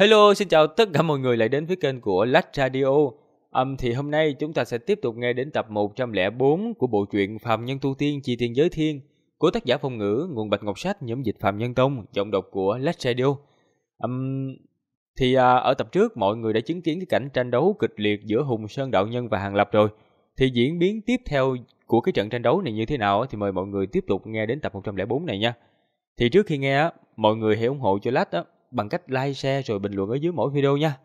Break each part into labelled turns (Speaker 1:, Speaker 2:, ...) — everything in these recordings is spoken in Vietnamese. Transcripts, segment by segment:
Speaker 1: Hello, xin chào tất cả mọi người lại đến với kênh của Lách Radio. Âm thì hôm nay chúng ta sẽ tiếp tục nghe đến tập 104 của bộ truyện Phạm Nhân Tu Tiên Chi Tiên Giới Thiên của tác giả Phong Ngữ, nguồn Bạch Ngọc Sách, nhóm dịch Phạm Nhân Tông, giọng đọc của Lách Radio. Âm thì uh, ở tập trước mọi người đã chứng kiến cái cảnh tranh đấu kịch liệt giữa Hùng Sơn Đạo Nhân và Hàng Lập rồi. Thì diễn biến tiếp theo của cái trận tranh đấu này như thế nào thì mời mọi người tiếp tục nghe đến tập 104 này nha. Thì trước khi nghe á mọi người hãy ủng hộ cho Lách á bằng cách like, share rồi bình luận ở dưới mỗi video nha.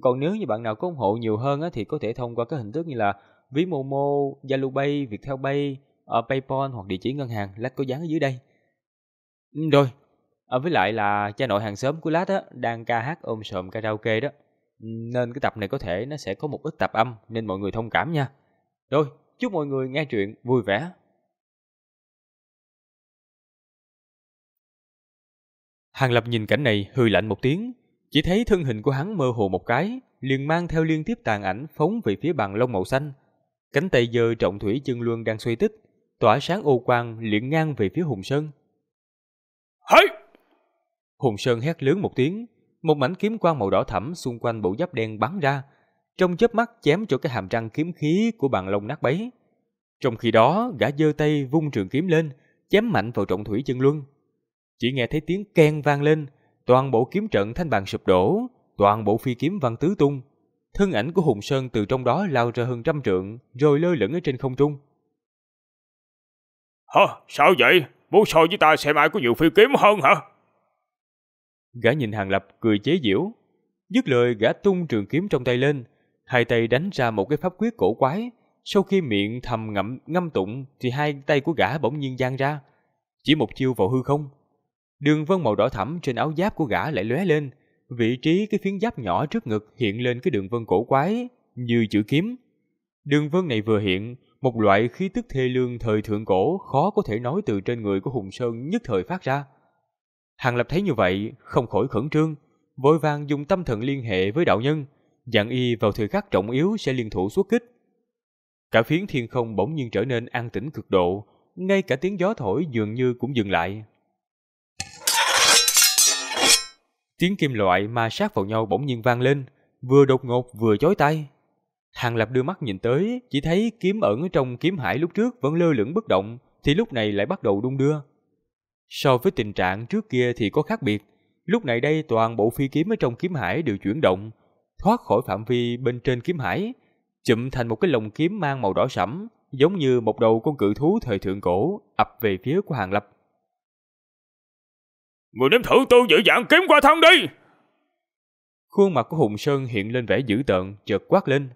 Speaker 1: Còn nếu như bạn nào có ủng hộ nhiều hơn á, thì có thể thông qua các hình thức như là ví Momo, Zalo Pay, Viettel Pay, uh, PayPal hoặc địa chỉ ngân hàng Lát có dán ở dưới đây. Ừ, rồi, à, với lại là cha nội hàng xóm của Lát á, đang ca hát ôm sòm karaoke đó. Ừ, nên cái tập này có thể nó sẽ có một ít tạp âm nên mọi người thông cảm nha. Rồi, chúc mọi người nghe chuyện vui vẻ. Hàng Lập nhìn cảnh này hừ lạnh một tiếng, chỉ thấy thân hình của hắn mơ hồ một cái, liền mang theo liên tiếp tàn ảnh phóng về phía bàn lông màu xanh. Cánh tay giơ trọng thủy chân luân đang xoay tích, tỏa sáng ô quang liền ngang về phía Hùng Sơn. Hãy! Hùng Sơn hét lớn một tiếng, một mảnh kiếm quang màu đỏ thẫm xung quanh bộ giáp đen bắn ra, trong chớp mắt chém chỗ cái hàm răng kiếm khí của bàn lông nát bấy. Trong khi đó, gã giơ tay vung trường kiếm lên, chém mạnh vào trọng thủy chân luân. Chỉ nghe thấy tiếng keng vang lên, toàn bộ kiếm trận thanh bàn sụp đổ, toàn bộ phi kiếm văng tứ tung. Thân ảnh của Hùng Sơn từ trong đó lao ra hơn trăm trượng, rồi lơ lửng ở trên không trung. Hả? Sao vậy? Muốn so với ta xem ai có nhiều phi kiếm hơn hả? Gã nhìn Hàng Lập cười chế giễu. Dứt lời gã tung trường kiếm trong tay lên, hai tay đánh ra một cái pháp quyết cổ quái. Sau khi miệng thầm ngậm ngâm tụng thì hai tay của gã bỗng nhiên giang ra. Chỉ một chiêu vào hư không, Đường vân màu đỏ thẫm trên áo giáp của gã lại lóe lên, vị trí cái phiến giáp nhỏ trước ngực hiện lên cái đường vân cổ quái như chữ kiếm. Đường vân này vừa hiện, một loại khí tức thê lương thời thượng cổ khó có thể nói từ trên người của Hùng Sơn nhất thời phát ra. Hàng Lập thấy như vậy, không khỏi khẩn trương, vội vàng dùng tâm thần liên hệ với đạo nhân, dặn y vào thời khắc trọng yếu sẽ liên thủ xuất kích. Cả phiến thiên không bỗng nhiên trở nên an tĩnh cực độ, ngay cả tiếng gió thổi dường như cũng dừng lại. Tiếng kim loại ma sát vào nhau bỗng nhiên vang lên, vừa đột ngột vừa chói tai. Hàng Lập đưa mắt nhìn tới, chỉ thấy kiếm ẩn trong kiếm hải lúc trước vẫn lơ lửng bất động, thì lúc này lại bắt đầu đung đưa. So với tình trạng trước kia thì có khác biệt, lúc này đây toàn bộ phi kiếm ở trong kiếm hải đều chuyển động, thoát khỏi phạm vi bên trên kiếm hải, chụm thành một cái lồng kiếm mang màu đỏ sẫm, giống như một đầu con cự thú thời thượng cổ ập về phía của Hàng Lập. Người nếm thử tư dự dạng kiếm qua thân đi. Khuôn mặt của Hùng Sơn hiện lên vẻ dữ tợn, chợt quát lên.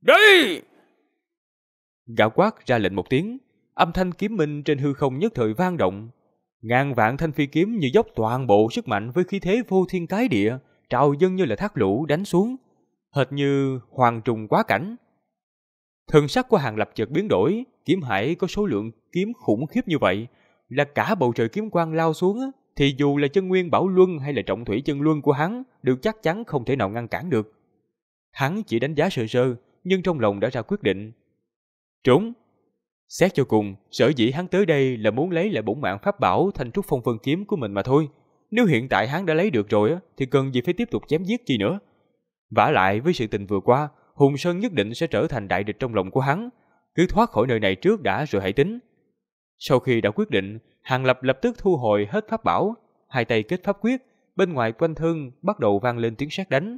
Speaker 1: Đi! Gạo quát ra lệnh một tiếng, âm thanh kiếm minh trên hư không nhất thời vang động. Ngàn vạn thanh phi kiếm như dốc toàn bộ sức mạnh với khí thế vô thiên cái địa, trào dân như là thác lũ đánh xuống, hệt như hoàng trùng quá cảnh. Thần sắc của hàng lập chợt biến đổi, kiếm hải có số lượng kiếm khủng khiếp như vậy, là cả bầu trời kiếm quang lao xuống thì dù là chân nguyên bảo luân hay là trọng thủy chân luân của hắn đều chắc chắn không thể nào ngăn cản được. Hắn chỉ đánh giá sơ sơ, nhưng trong lòng đã ra quyết định. Trốn! Xét cho cùng, sở dĩ hắn tới đây là muốn lấy lại bổn mạng pháp bảo thành trúc phong vân kiếm của mình mà thôi. Nếu hiện tại hắn đã lấy được rồi á, thì cần gì phải tiếp tục chém giết chi nữa. vả lại với sự tình vừa qua, Hùng Sơn nhất định sẽ trở thành đại địch trong lòng của hắn. Cứ thoát khỏi nơi này trước đã rồi hãy tính. Sau khi đã quyết định, Hàng Lập lập tức thu hồi hết pháp bảo, hai tay kết pháp quyết, bên ngoài quanh thân bắt đầu vang lên tiếng sát đánh.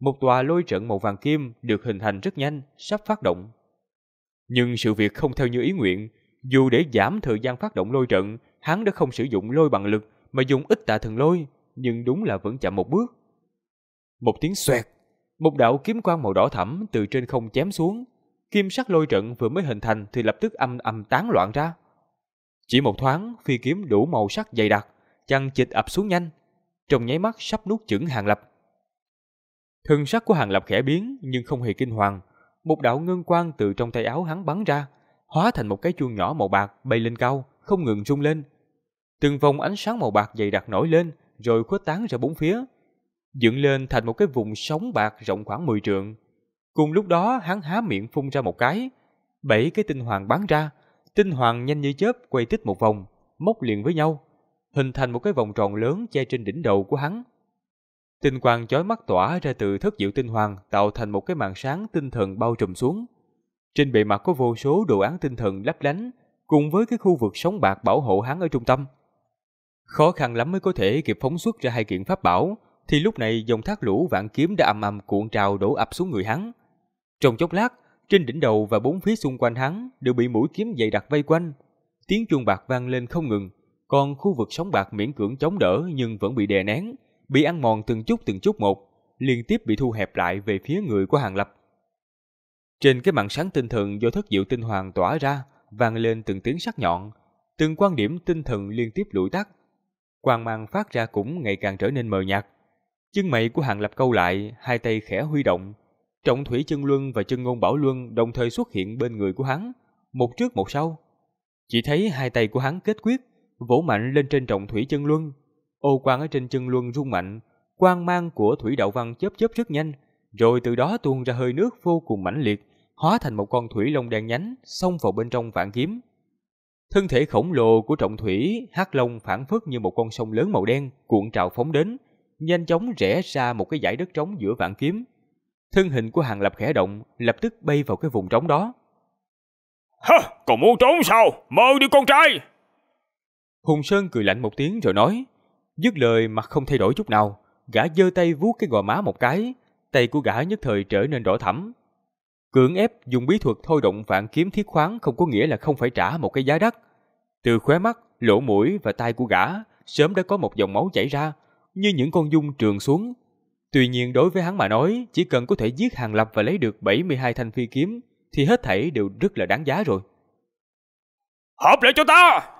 Speaker 1: Một tòa lôi trận màu vàng kim được hình thành rất nhanh, sắp phát động. Nhưng sự việc không theo như ý nguyện, dù để giảm thời gian phát động lôi trận, hắn đã không sử dụng lôi bằng lực mà dùng ít tạ thần lôi, nhưng đúng là vẫn chậm một bước. Một tiếng xoẹt, một đạo kiếm quang màu đỏ thẫm từ trên không chém xuống, kim sắc lôi trận vừa mới hình thành thì lập tức âm âm tán loạn ra. Chỉ một thoáng, phi kiếm đủ màu sắc dày đặc, chằng chịch ập xuống nhanh, trong nháy mắt sắp nuốt chửng Hàng Lập. Thân sắc của Hàng Lập khẽ biến nhưng không hề kinh hoàng, một đạo ngân quang từ trong tay áo hắn bắn ra, hóa thành một cái chuông nhỏ màu bạc bay lên cao, không ngừng rung lên. Từng vòng ánh sáng màu bạc dày đặc nổi lên, rồi khuếch tán ra bốn phía, dựng lên thành một cái vùng sóng bạc rộng khoảng 10 trượng. Cùng lúc đó, hắn há miệng phun ra một cái, bảy cái tinh hoàng bắn ra, Tinh hoàng nhanh như chớp quay tích một vòng, móc liền với nhau, hình thành một cái vòng tròn lớn che trên đỉnh đầu của hắn. Tinh quang chói mắt tỏa ra từ thất diệu tinh hoàng tạo thành một cái màn sáng tinh thần bao trùm xuống. Trên bề mặt có vô số đồ án tinh thần lấp lánh, cùng với cái khu vực sóng bạc bảo hộ hắn ở trung tâm. Khó khăn lắm mới có thể kịp phóng xuất ra hai kiện pháp bảo, thì lúc này dòng thác lũ vạn kiếm đã ầm ầm cuộn trào đổ ập xuống người hắn. Trong chốc lát, trên đỉnh đầu và bốn phía xung quanh hắn đều bị mũi kiếm dày đặc vây quanh. Tiếng chuông bạc vang lên không ngừng, còn khu vực sóng bạc miễn cưỡng chống đỡ nhưng vẫn bị đè nén, bị ăn mòn từng chút từng chút một, liên tiếp bị thu hẹp lại về phía người của Hàng Lập. Trên cái mạng sáng tinh thần do thất diệu tinh hoàng tỏa ra, vang lên từng tiếng sắc nhọn, từng quan điểm tinh thần liên tiếp lụi tắt. Quang mang phát ra cũng ngày càng trở nên mờ nhạt. Chân mày của Hàng Lập câu lại, hai tay khẽ huy động, Trọng Thủy Chân Luân và Chân Ngôn Bảo Luân đồng thời xuất hiện bên người của hắn, một trước một sau. Chỉ thấy hai tay của hắn kết quyết, vỗ mạnh lên trên Trọng Thủy Chân Luân. Ô quang ở trên Chân Luân rung mạnh, quang mang của Thủy Đạo Văn chớp chớp rất nhanh, rồi từ đó tuôn ra hơi nước vô cùng mãnh liệt, hóa thành một con thủy long đen nhánh xông vào bên trong vạn kiếm. Thân thể khổng lồ của trọng thủy hắc long phản phất như một con sông lớn màu đen cuộn trào phóng đến, nhanh chóng rẽ ra một cái dải đất trống giữa vạn kiếm thân hình của Hàng Lập khẽ động, lập tức bay vào cái vùng trống đó. Hơ, còn muốn trốn sao? Mơ đi con trai! Hùng Sơn cười lạnh một tiếng rồi nói, dứt lời mặt không thay đổi chút nào, gã giơ tay vuốt cái gò má một cái, tay của gã nhất thời trở nên đỏ thẫm. Cưỡng ép dùng bí thuật thôi động vạn kiếm thiết khoáng không có nghĩa là không phải trả một cái giá đắt. Từ khóe mắt, lỗ mũi và tai của gã sớm đã có một dòng máu chảy ra, như những con dung trường xuống, Tuy nhiên đối với hắn mà nói, chỉ cần có thể giết Hàng Lập và lấy được 72 thanh phi kiếm, thì hết thảy đều rất là đáng giá rồi. Hợp lại cho ta!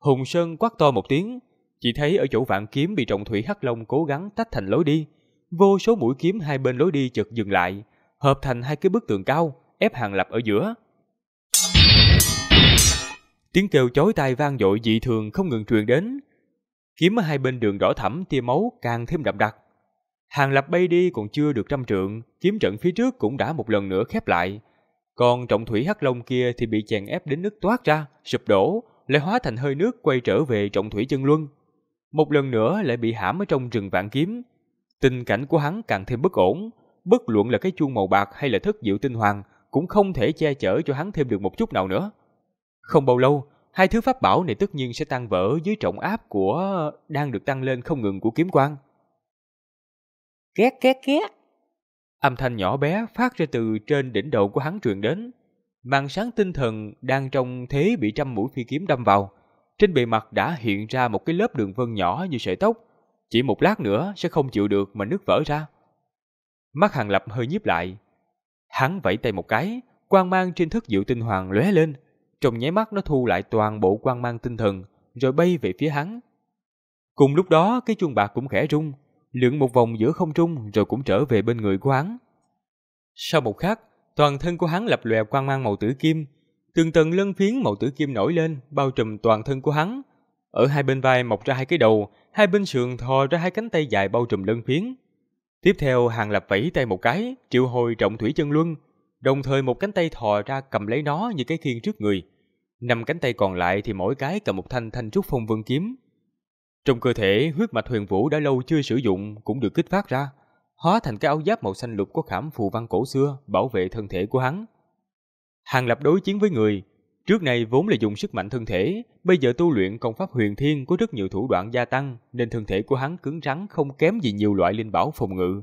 Speaker 1: Hùng Sơn quát to một tiếng, chỉ thấy ở chỗ vạn kiếm bị trọng thủy hắc long cố gắng tách thành lối đi. Vô số mũi kiếm hai bên lối đi chợt dừng lại, hợp thành hai cái bức tường cao, ép Hàng Lập ở giữa. Tiếng kêu chói tai vang dội dị thường không ngừng truyền đến. Kiếm ở hai bên đường đỏ thẫm tia máu càng thêm đậm đặc Hàng lập bay đi còn chưa được trăm trượng, chiếm trận phía trước cũng đã một lần nữa khép lại. Còn trọng thủy hắc long kia thì bị chèn ép đến nước toát ra, sụp đổ, lại hóa thành hơi nước quay trở về trọng thủy chân luân. Một lần nữa lại bị hãm ở trong rừng vạn kiếm. Tình cảnh của hắn càng thêm bất ổn, bất luận là cái chuông màu bạc hay là thất diệu tinh hoàng cũng không thể che chở cho hắn thêm được một chút nào nữa. Không bao lâu, hai thứ pháp bảo này tất nhiên sẽ tan vỡ dưới trọng áp của đang được tăng lên không ngừng của kiếm quang két két két. Âm thanh nhỏ bé phát ra từ trên đỉnh đầu của hắn truyền đến. Màn sáng tinh thần đang trong thế bị trăm mũi phi kiếm đâm vào. Trên bề mặt đã hiện ra một cái lớp đường vân nhỏ như sợi tóc. Chỉ một lát nữa sẽ không chịu được mà nước vỡ ra. Mắt hàng lập hơi nhíp lại. Hắn vẫy tay một cái, quang mang trên thức diệu tinh hoàng lóe lên. Trong nháy mắt nó thu lại toàn bộ quang mang tinh thần, rồi bay về phía hắn. Cùng lúc đó cái chuông bạc cũng khẽ rung, lượn một vòng giữa không trung rồi cũng trở về bên người của hắn. Sau một khắc, toàn thân của hắn lập lòe quang mang màu tử kim, từng tầng lân phiến màu tử kim nổi lên, bao trùm toàn thân của hắn. Ở hai bên vai mọc ra hai cái đầu, hai bên sườn thò ra hai cánh tay dài bao trùm lân phiến. Tiếp theo, Hàng Lập vẫy tay một cái, triệu hồi trọng thủy chân luân, đồng thời một cánh tay thò ra cầm lấy nó như cái khiên trước người. Năm cánh tay còn lại thì mỗi cái cầm một thanh thanh trúc phong vương kiếm. Trong cơ thể, huyết mạch huyền vũ đã lâu chưa sử dụng cũng được kích phát ra, hóa thành cái áo giáp màu xanh lục có khảm phù văn cổ xưa bảo vệ thân thể của hắn. Hàng lập đối chiến với người, trước này vốn là dùng sức mạnh thân thể, bây giờ tu luyện công pháp huyền thiên có rất nhiều thủ đoạn gia tăng nên thân thể của hắn cứng rắn không kém gì nhiều loại linh bảo phòng ngự.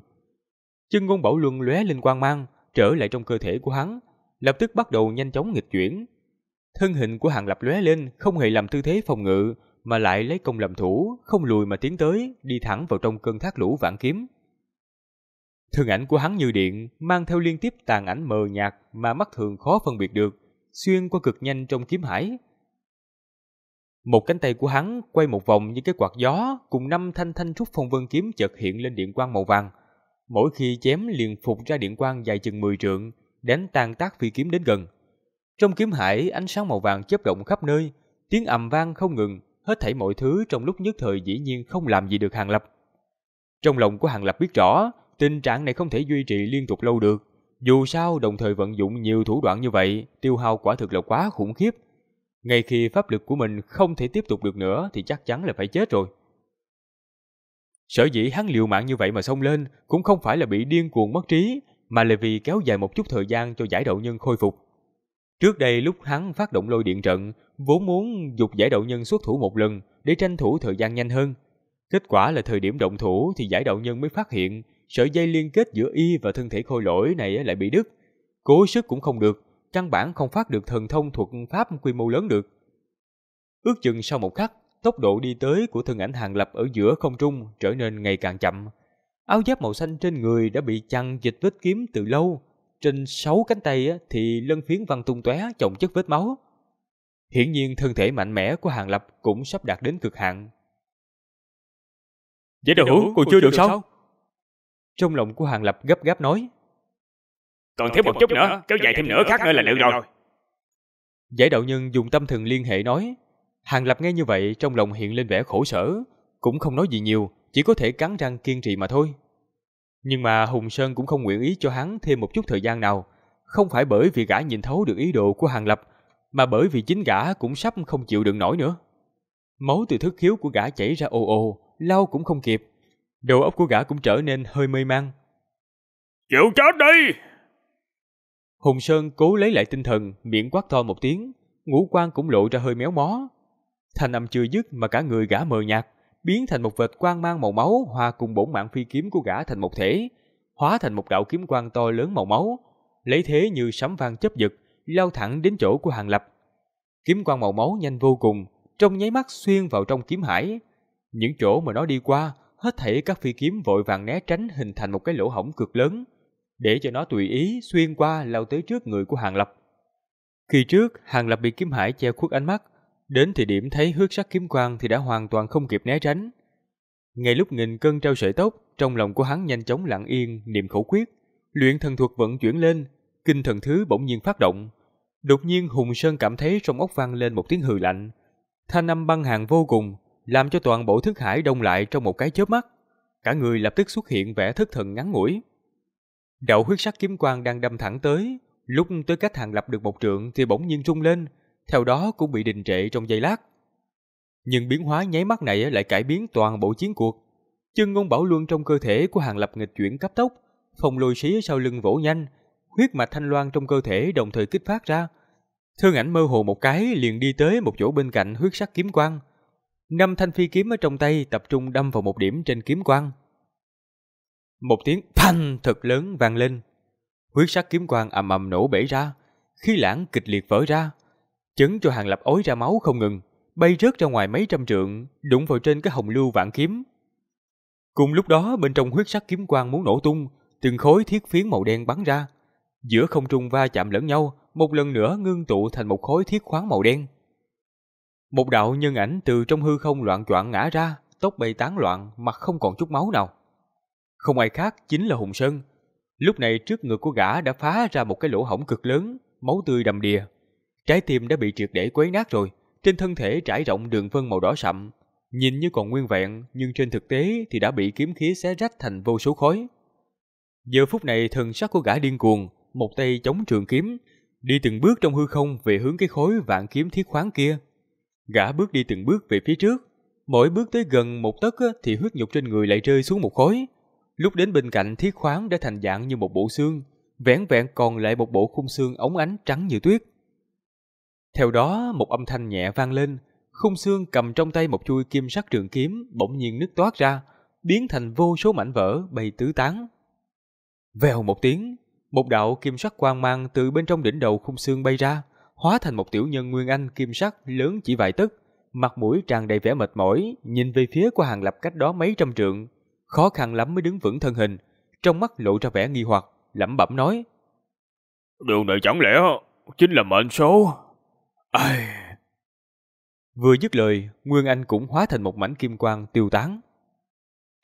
Speaker 1: Chân ngôn bảo luân lóe lên quang mang, trở lại trong cơ thể của hắn, lập tức bắt đầu nhanh chóng nghịch chuyển. Thân hình của Hàng Lập lóe lên, không hề làm tư thế phòng ngự, mà lại lấy công làm thủ, không lùi mà tiến tới, đi thẳng vào trong cơn thác lũ vạn kiếm. Thân ảnh của hắn như điện, mang theo liên tiếp tàn ảnh mờ nhạt mà mắt thường khó phân biệt được, xuyên qua cực nhanh trong kiếm hải. Một cánh tay của hắn quay một vòng như cái quạt gió, cùng năm thanh thanh trúc phong vân kiếm chợt hiện lên điện quang màu vàng. Mỗi khi chém liền phục ra điện quang dài chừng 10 trượng, đánh tan tác phi kiếm đến gần. Trong kiếm hải, ánh sáng màu vàng chớp động khắp nơi, tiếng ầm vang không ngừng, hết thảy mọi thứ trong lúc nhất thời dĩ nhiên không làm gì được Hàng Lập. Trong lòng của Hàng Lập biết rõ, tình trạng này không thể duy trì liên tục lâu được. Dù sao, đồng thời vận dụng nhiều thủ đoạn như vậy, tiêu hao quả thực là quá khủng khiếp. Ngay khi pháp lực của mình không thể tiếp tục được nữa thì chắc chắn là phải chết rồi. Sở dĩ hắn liều mạng như vậy mà xông lên cũng không phải là bị điên cuồng mất trí, mà là vì kéo dài một chút thời gian cho giải đậu nhân khôi phục. Trước đây lúc hắn phát động lôi điện trận, vốn muốn dục giải đậu nhân xuất thủ một lần để tranh thủ thời gian nhanh hơn. Kết quả là thời điểm động thủ thì giải đậu nhân mới phát hiện sợi dây liên kết giữa y và thân thể khôi lỗi này lại bị đứt. Cố sức cũng không được, căn bản không phát được thần thông thuật pháp quy mô lớn được. Ước chừng sau một khắc, tốc độ đi tới của thân ảnh hàng lập ở giữa không trung trở nên ngày càng chậm. Áo giáp màu xanh trên người đã bị chăn dịch vết kiếm từ lâu. Trên sáu cánh tay thì lân phiến văng tung tóe chồng chất vết máu. Hiển nhiên thân thể mạnh mẽ của Hàng Lập cũng sắp đạt đến cực hạn.
Speaker 2: Dễ đồ hữu còn chưa được sao?
Speaker 1: Trong lòng của Hàng Lập gấp gáp nói. Còn thêm một chút nữa, kéo dài thêm nữa khác nữa là được rồi. Giải đạo nhân dùng tâm thần liên hệ nói. Hàng Lập nghe như vậy trong lòng hiện lên vẻ khổ sở, cũng không nói gì nhiều, chỉ có thể cắn răng kiên trì mà thôi. Nhưng mà Hùng Sơn cũng không nguyện ý cho hắn thêm một chút thời gian nào, không phải bởi vì gã nhìn thấu được ý đồ của Hàng Lập, mà bởi vì chính gã cũng sắp không chịu đựng nổi nữa. Máu từ thức khiếu của gã chảy ra ồ ồ, lau cũng không kịp. Đầu óc của gã cũng trở nên hơi mê man. Chịu chết đi! Hùng Sơn cố lấy lại tinh thần, miệng quát to một tiếng, ngũ quan cũng lộ ra hơi méo mó. thành âm chưa dứt mà cả người gã mờ nhạt, biến thành một vệt quang mang màu máu hòa cùng bổn mạng phi kiếm của gã thành một thể, hóa thành một đạo kiếm quang to lớn màu máu, lấy thế như sấm vang chớp giật, lao thẳng đến chỗ của Hàng Lập. Kiếm quang màu máu nhanh vô cùng, trong nháy mắt xuyên vào trong kiếm hải. Những chỗ mà nó đi qua, hết thảy các phi kiếm vội vàng né tránh hình thành một cái lỗ hổng cực lớn, để cho nó tùy ý xuyên qua lao tới trước người của Hàng Lập. Khi trước, Hàng Lập bị kiếm hải che khuất ánh mắt, đến thời điểm thấy hước sắc kiếm quang thì đã hoàn toàn không kịp né tránh. Ngay lúc nghìn cân trao sợi tóc, trong lòng của hắn nhanh chóng lặng yên niệm khẩu quyết, luyện thần thuật vận chuyển lên, kinh thần thứ bỗng nhiên phát động. Đột nhiên Hùng Sơn cảm thấy trong óc vang lên một tiếng hừ lạnh. Thanh âm băng hàng vô cùng, làm cho toàn bộ thức hải đông lại trong một cái chớp mắt. Cả người lập tức xuất hiện vẻ thất thần ngắn ngủi. Đạo huyết sắc kiếm quang đang đâm thẳng tới, lúc tới cách hàng lập được một trượng thì bỗng nhiên rung lên, theo đó cũng bị đình trệ trong giây lát. Nhưng biến hóa nháy mắt này lại cải biến toàn bộ chiến cuộc. Chân ngôn bảo luân trong cơ thể của hàng lập nghịch chuyển cấp tốc, phòng lôi xí sau lưng vỗ nhanh, huyết mạch thanh loan trong cơ thể đồng thời kích phát ra. Thương ảnh mơ hồ một cái liền đi tới một chỗ bên cạnh huyết sắc kiếm quang. Năm thanh phi kiếm ở trong tay tập trung đâm vào một điểm trên kiếm quang. Một tiếng phanh thật lớn vang lên. Huyết sắc kiếm quang ầm ầm nổ bể ra, khí lãng kịch liệt vỡ ra, chấn cho hàng lập ối ra máu không ngừng, bay rớt ra ngoài mấy trăm trượng, đụng vào trên cái hồng lưu vạn kiếm. Cùng lúc đó bên trong huyết sắc kiếm quang muốn nổ tung, từng khối thiết phiến màu đen bắn ra, giữa không trung va chạm lẫn nhau, một lần nữa ngưng tụ thành một khối thiết khoáng màu đen. Một đạo nhân ảnh từ trong hư không loạn choạng ngã ra, tóc bay tán loạn, mặt không còn chút máu nào. Không ai khác chính là Hùng Sơn. Lúc này trước ngực của gã đã phá ra một cái lỗ hổng cực lớn, máu tươi đầm đìa. Trái tim đã bị triệt để quấy nát rồi, trên thân thể trải rộng đường vân màu đỏ sậm. Nhìn như còn nguyên vẹn, nhưng trên thực tế thì đã bị kiếm khí xé rách thành vô số khối. Giờ phút này thần sắc của gã điên cuồng, một tay chống trường kiếm, đi từng bước trong hư không về hướng cái khối vạn kiếm thiết khoáng kia. Gã bước đi từng bước về phía trước, mỗi bước tới gần một tấc thì huyết nhục trên người lại rơi xuống một khối. Lúc đến bên cạnh thiết khoáng đã thành dạng như một bộ xương, vẹn vẹn còn lại một bộ khung xương ống ánh trắng như tuyết. Theo đó, một âm thanh nhẹ vang lên, khung xương cầm trong tay một chuôi kim sắc trường kiếm bỗng nhiên nứt toát ra, biến thành vô số mảnh vỡ bay tứ tán. Vèo một tiếng, một đạo kim sắc quang mang từ bên trong đỉnh đầu khung xương bay ra, hóa thành một tiểu nhân nguyên anh kim sắc lớn chỉ vài tấc, mặt mũi tràn đầy vẻ mệt mỏi, nhìn về phía của hàng lập cách đó mấy trăm trượng, khó khăn lắm mới đứng vững thân hình, trong mắt lộ ra vẻ nghi hoặc, lẩm bẩm nói: "Điều này chẳng lẽ chính là mệnh số?" Ai... Vừa dứt lời, Nguyên Anh cũng hóa thành một mảnh kim quang tiêu tán.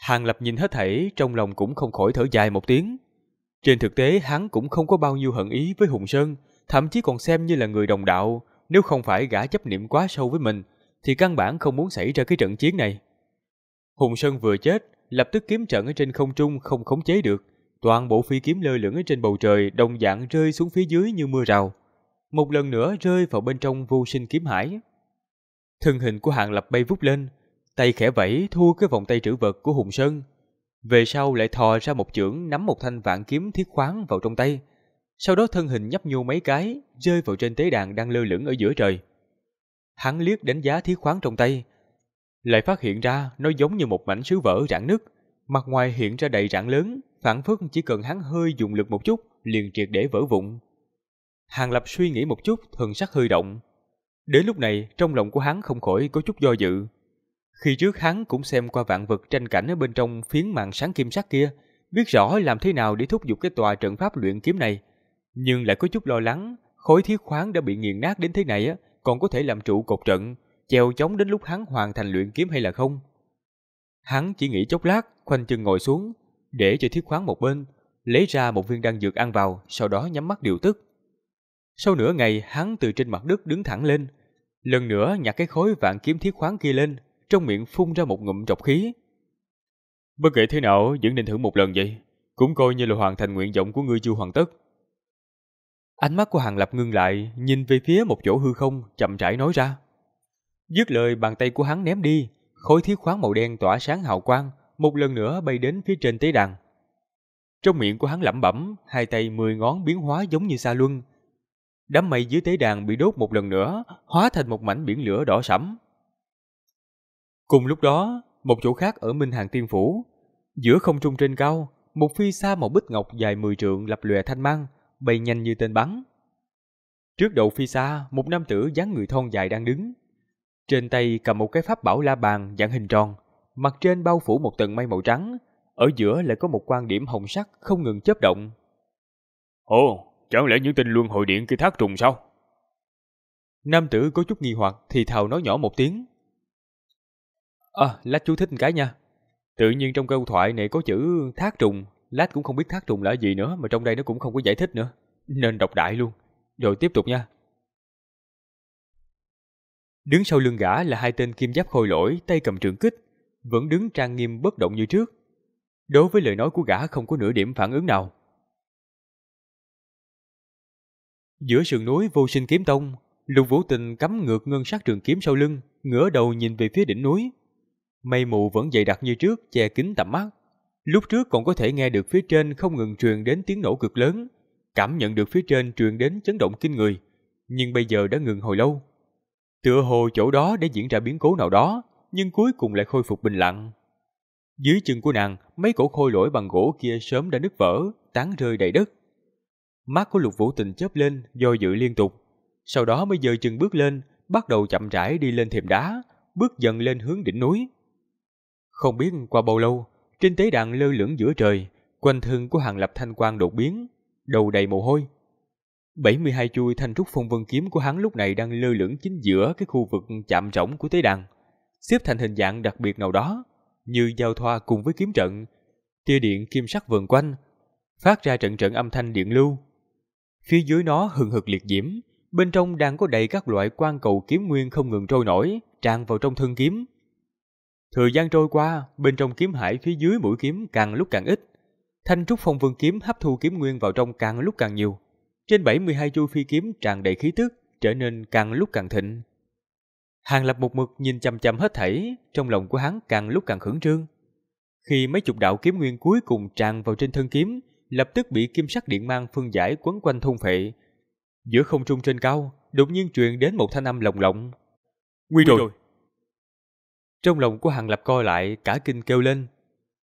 Speaker 1: Hàng Lập nhìn hết thảy, trong lòng cũng không khỏi thở dài một tiếng, trên thực tế hắn cũng không có bao nhiêu hận ý với Hùng Sơn, thậm chí còn xem như là người đồng đạo, nếu không phải gã chấp niệm quá sâu với mình, thì căn bản không muốn xảy ra cái trận chiến này. Hùng Sơn vừa chết, lập tức kiếm trận ở trên không trung không khống chế được, toàn bộ phi kiếm lơ lửng ở trên bầu trời đồng dạng rơi xuống phía dưới như mưa rào. Một lần nữa rơi vào bên trong vô sinh kiếm hải. Thân hình của hạng lập bay vút lên, tay khẽ vẫy thua cái vòng tay trữ vật của Hùng Sơn, về sau lại thò ra một chưởng nắm một thanh vạn kiếm thiết khoáng vào trong tay. Sau đó thân hình nhấp nhô mấy cái, rơi vào trên tế đàn đang lơ lửng ở giữa trời. Hắn liếc đánh giá thiết khoáng trong tay. Lại phát hiện ra nó giống như một mảnh sứ vỡ rạn nứt. Mặt ngoài hiện ra đầy rạn lớn, phản phất chỉ cần hắn hơi dùng lực một chút, liền triệt để vỡ vụn. Hàng Lập suy nghĩ một chút, thần sắc hơi động. Đến lúc này, trong lòng của hắn không khỏi có chút do dự. Khi trước hắn cũng xem qua vạn vật tranh cảnh ở bên trong phiến màn sáng kim sắc kia, biết rõ làm thế nào để thúc giục cái tòa trận pháp luyện kiếm này. Nhưng lại có chút lo lắng, khối thiết khoáng đã bị nghiền nát đến thế này á, còn có thể làm trụ cột trận, chèo chống đến lúc hắn hoàn thành luyện kiếm hay là không. Hắn chỉ nghĩ chốc lát, khoanh chân ngồi xuống, để cho thiết khoáng một bên, lấy ra một viên đan dược ăn vào, sau đó nhắm mắt điều tức. Sau nửa ngày, hắn từ trên mặt đất đứng thẳng lên, lần nữa nhặt cái khối vạn kiếm thiết khoáng kia lên, trong miệng phun ra một ngụm trọc khí. Bất kể thế nào, vẫn nên thử một lần vậy, cũng coi như là hoàn thành nguyện vọng của ngươi chưa hoàn tất. Ánh mắt của Hàng Lập ngưng lại, nhìn về phía một chỗ hư không, chậm rãi nói ra. Dứt lời bàn tay của hắn ném đi, khối thiết khoáng màu đen tỏa sáng hào quang, một lần nữa bay đến phía trên tế đàn. Trong miệng của hắn lẩm bẩm, hai tay mười ngón biến hóa giống như sa luân. Đám mây dưới tế đàn bị đốt một lần nữa, hóa thành một mảnh biển lửa đỏ sẫm. Cùng lúc đó, một chỗ khác ở Minh Hàng Tiên Phủ, giữa không trung trên cao, một phi xa màu bích ngọc dài 10 trượng lập lòe thanh mang, bay nhanh như tên bắn. Trước đầu phi xa, một nam tử dáng người thon dài đang đứng. Trên tay cầm một cái pháp bảo la bàn dạng hình tròn, mặt trên bao phủ một tầng mây màu trắng, ở giữa lại có một quan điểm hồng sắc không ngừng chớp động. Ồ, chẳng lẽ những tinh luân hội điện kia thác trùng sao? Nam tử có chút nghi hoặc thì thào nói nhỏ một tiếng. À, lát chú thích một cái nha. Tự nhiên trong câu thoại này có chữ thác trùng, lát cũng không biết thác trùng là gì nữa mà trong đây nó cũng không có giải thích nữa. Nên đọc đại luôn. Rồi tiếp tục nha. Đứng sau lưng gã là hai tên kim giáp khôi lỗi, tay cầm trường kích, vẫn đứng trang nghiêm bất động như trước. Đối với lời nói của gã không có nửa điểm phản ứng nào. Giữa sườn núi vô sinh kiếm tông, Lục Vũ Tình cắm ngược ngân sát trường kiếm sau lưng, ngửa đầu nhìn về phía đỉnh núi. Mây mù vẫn dày đặc như trước, che kín tầm mắt. Lúc trước còn có thể nghe được phía trên không ngừng truyền đến tiếng nổ cực lớn, cảm nhận được phía trên truyền đến chấn động kinh người, nhưng bây giờ đã ngừng hồi lâu. Tựa hồ chỗ đó để diễn ra biến cố nào đó, nhưng cuối cùng lại khôi phục bình lặng. Dưới chân của nàng, mấy cổ khôi lỗi bằng gỗ kia sớm đã nứt vỡ, tán rơi đầy đất. Mắt của lục vũ tình chớp lên, do dự liên tục. Sau đó mới dời chân bước lên, bắt đầu chậm rãi đi lên thềm đá, bước dần lên hướng đỉnh núi. Không biết qua bao lâu, trên tế đàn lơ lửng giữa trời, quanh thân của hàng lập thanh quan đột biến, đầu đầy mồ hôi. 72 chuôi thanh trúc phong vân kiếm của hắn lúc này đang lơ lửng chính giữa cái khu vực chạm rỗng của tế đàn, xếp thành hình dạng đặc biệt nào đó, như giao thoa cùng với kiếm trận, tia điện kim sắc vần quanh, phát ra trận trận âm thanh điện lưu. Phía dưới nó hừng hực liệt diễm, bên trong đang có đầy các loại quan cầu kiếm nguyên không ngừng trôi nổi, tràn vào trong thân kiếm. Thời gian trôi qua, bên trong kiếm hải phía dưới mũi kiếm càng lúc càng ít. Thanh trúc phong vương kiếm hấp thu kiếm nguyên vào trong càng lúc càng nhiều. Trên 72 chu phi kiếm tràn đầy khí tức, trở nên càng lúc càng thịnh. Hàng lập một mực nhìn chăm chăm hết thảy, trong lòng của hắn càng lúc càng khẩn trương. Khi mấy chục đạo kiếm nguyên cuối cùng tràn vào trên thân kiếm, lập tức bị kim sắc điện mang phân giải quấn quanh thôn phệ. Giữa không trung trên cao, đột nhiên truyền đến một thanh âm lồng lộng. Nguy rồi, trong lòng của hằng Lập co lại, cả kinh kêu lên.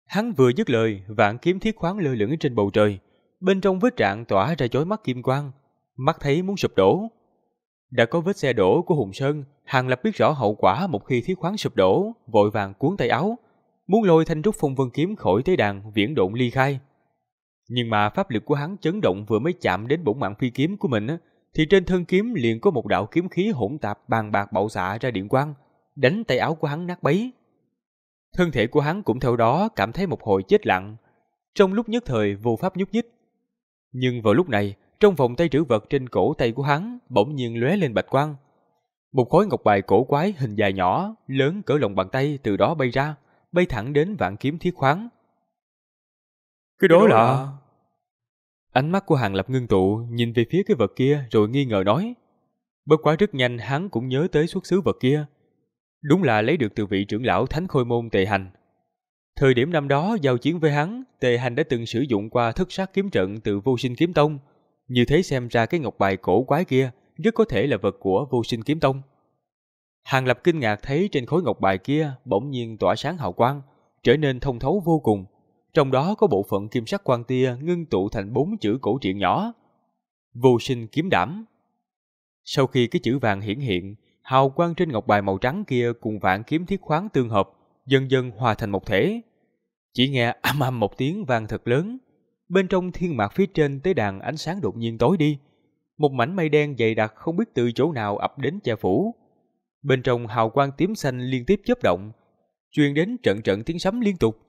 Speaker 1: Hắn vừa dứt lời, vạn kiếm thiết khoáng lơ lửng trên bầu trời. Bên trong vết trạng tỏa ra chói mắt kim quang, mắt thấy muốn sụp đổ. Đã có vết xe đổ của Hùng Sơn, hằng Lập biết rõ hậu quả một khi thiết khoáng sụp đổ, vội vàng cuốn tay áo, muốn lôi thanh trúc phong vân kiếm khỏi tế đàn viễn độn ly khai. Nhưng mà pháp lực của hắn chấn động vừa mới chạm đến bổn mạng phi kiếm của mình, thì trên thân kiếm liền có một đạo kiếm khí hỗn tạp bàn bạc bạo xạ ra điện quang, đánh tay áo của hắn nát bấy. Thân thể của hắn cũng theo đó cảm thấy một hồi chết lặng, trong lúc nhất thời vô pháp nhúc nhích. Nhưng vào lúc này, trong vòng tay trữ vật trên cổ tay của hắn bỗng nhiên lóe lên bạch quang. Một khối ngọc bài cổ quái hình dài nhỏ, lớn cỡ lòng bàn tay từ đó bay ra, bay thẳng đến vạn kiếm thiết khoáng. Cái đó, là... là... Ánh mắt của Hàng Lập ngưng tụ, nhìn về phía cái vật kia rồi nghi ngờ nói. Bất quá rất nhanh hắn cũng nhớ tới xuất xứ vật kia, Đúng là lấy được từ vị trưởng lão Thánh Khôi Môn Tề Hành. Thời điểm năm đó giao chiến với hắn, Tề Hành đã từng sử dụng qua thức sát kiếm trận từ vô sinh kiếm tông. Như thế xem ra cái ngọc bài cổ quái kia rất có thể là vật của vô sinh kiếm tông. Hàng Lập kinh ngạc thấy trên khối ngọc bài kia bỗng nhiên tỏa sáng hào quang, trở nên thông thấu vô cùng. Trong đó có bộ phận kim sắc quan tia ngưng tụ thành bốn chữ cổ truyện nhỏ. Vô sinh kiếm đảm. Sau khi cái chữ vàng hiển hiện, hào quang trên ngọc bài màu trắng kia cùng vạn kiếm thiết khoáng tương hợp, dần dần hòa thành một thể. Chỉ nghe âm âm một tiếng vang thật lớn, bên trong thiên mạc phía trên tới đàn ánh sáng đột nhiên tối đi. Một mảnh mây đen dày đặc không biết từ chỗ nào ập đến che phủ. Bên trong hào quang tím xanh liên tiếp chớp động, truyền đến trận trận tiếng sấm liên tục.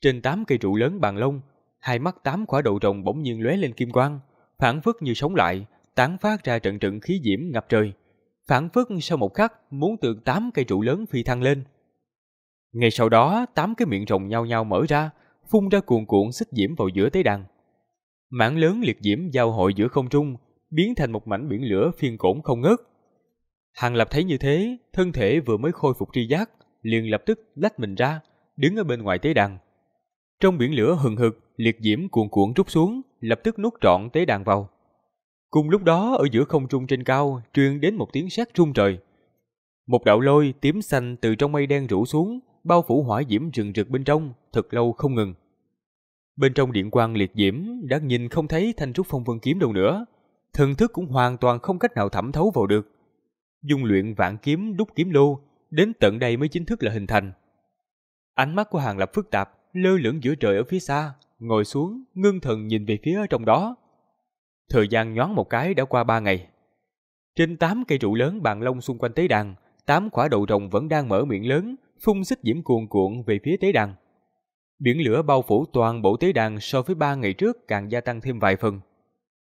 Speaker 1: Trên tám cây trụ lớn bằng lông, hai mắt tám quả đậu rồng bỗng nhiên lóe lên kim quang, phản phất như sống lại, tán phát ra trận trận khí diễm ngập trời phản phất sau một khắc muốn tượng tám cây trụ lớn phi thăng lên. Ngay sau đó, tám cái miệng rồng nhau nhau mở ra, phun ra cuồn cuộn xích diễm vào giữa tế đàn. Mảng lớn liệt diễm giao hội giữa không trung, biến thành một mảnh biển lửa phiên cổn không ngớt. Hàng Lập thấy như thế, thân thể vừa mới khôi phục tri giác, liền lập tức lách mình ra, đứng ở bên ngoài tế đàn. Trong biển lửa hừng hực, liệt diễm cuồn cuộn rút xuống, lập tức nuốt trọn tế đàn vào. Cùng lúc đó, ở giữa không trung trên cao, truyền đến một tiếng sét rung trời. Một đạo lôi tím xanh từ trong mây đen rủ xuống, bao phủ hỏa diễm rừng rực bên trong, thật lâu không ngừng. Bên trong điện quang liệt diễm đã nhìn không thấy thanh trúc phong vân kiếm đâu nữa, thần thức cũng hoàn toàn không cách nào thẩm thấu vào được. Dung luyện vạn kiếm đúc kiếm lô, đến tận đây mới chính thức là hình thành. Ánh mắt của Hàng Lập phức tạp, lơ lửng giữa trời ở phía xa, ngồi xuống, ngưng thần nhìn về phía ở trong đó. Thời gian nhoáng một cái đã qua ba ngày. Trên tám cây trụ lớn bàn lông xung quanh tế đàn, tám quả đầu rồng vẫn đang mở miệng lớn, phun xích diễm cuồn cuộn về phía tế đàn. Biển lửa bao phủ toàn bộ tế đàn so với ba ngày trước càng gia tăng thêm vài phần.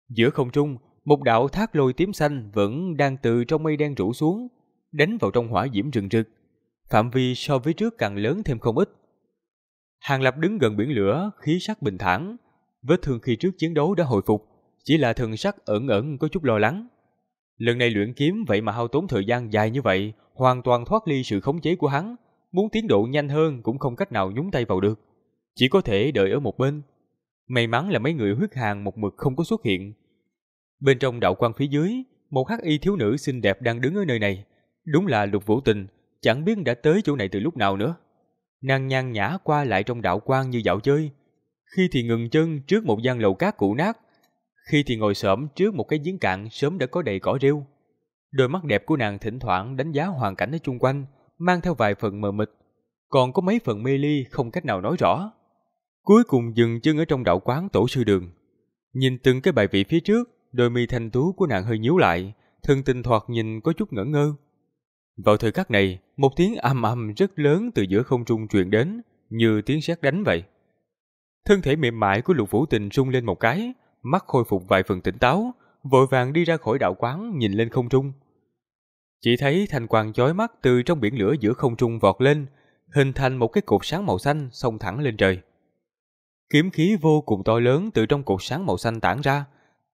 Speaker 1: Giữa không trung, một đạo thác lôi tím xanh vẫn đang từ trong mây đen rủ xuống, đánh vào trong hỏa diễm rừng rực. Phạm vi so với trước càng lớn thêm không ít. Hàng Lập đứng gần biển lửa, khí sắc bình thản, vết thương khi trước chiến đấu đã hồi phục, chỉ là thần sắc ẩn ẩn có chút lo lắng. Lần này luyện kiếm vậy mà hao tốn thời gian dài như vậy, hoàn toàn thoát ly sự khống chế của hắn, muốn tiến độ nhanh hơn cũng không cách nào nhúng tay vào được, chỉ có thể đợi ở một bên. May mắn là mấy người huyết hàng một mực không có xuất hiện. Bên trong đạo quan phía dưới, một hắc y thiếu nữ xinh đẹp đang đứng ở nơi này, đúng là Lục Vũ Tình, chẳng biết đã tới chỗ này từ lúc nào nữa. Nàng nhan nhã qua lại trong đạo quan như dạo chơi, khi thì ngừng chân trước một gian lầu cát cũ nát, khi thì ngồi xổm trước một cái giếng cạn sớm đã có đầy cỏ rêu. Đôi mắt đẹp của nàng thỉnh thoảng đánh giá hoàn cảnh ở chung quanh, mang theo vài phần mờ mịt, còn có mấy phần mê ly không cách nào nói rõ. Cuối cùng dừng chân ở trong đạo quán tổ sư đường. Nhìn từng cái bài vị phía trước, đôi mi thanh tú của nàng hơi nhíu lại, thân tình thoạt nhìn có chút ngẩn ngơ. Vào thời khắc này, một tiếng ầm ầm rất lớn từ giữa không trung truyền đến, như tiếng sét đánh vậy. Thân thể mềm mại của Lục Vũ Tình rung lên một cái, mắt khôi phục vài phần tỉnh táo, vội vàng đi ra khỏi đạo quán nhìn lên không trung. Chỉ thấy thanh quang chói mắt từ trong biển lửa giữa không trung vọt lên, hình thành một cái cột sáng màu xanh xông thẳng lên trời. Kiếm khí vô cùng to lớn từ trong cột sáng màu xanh tản ra,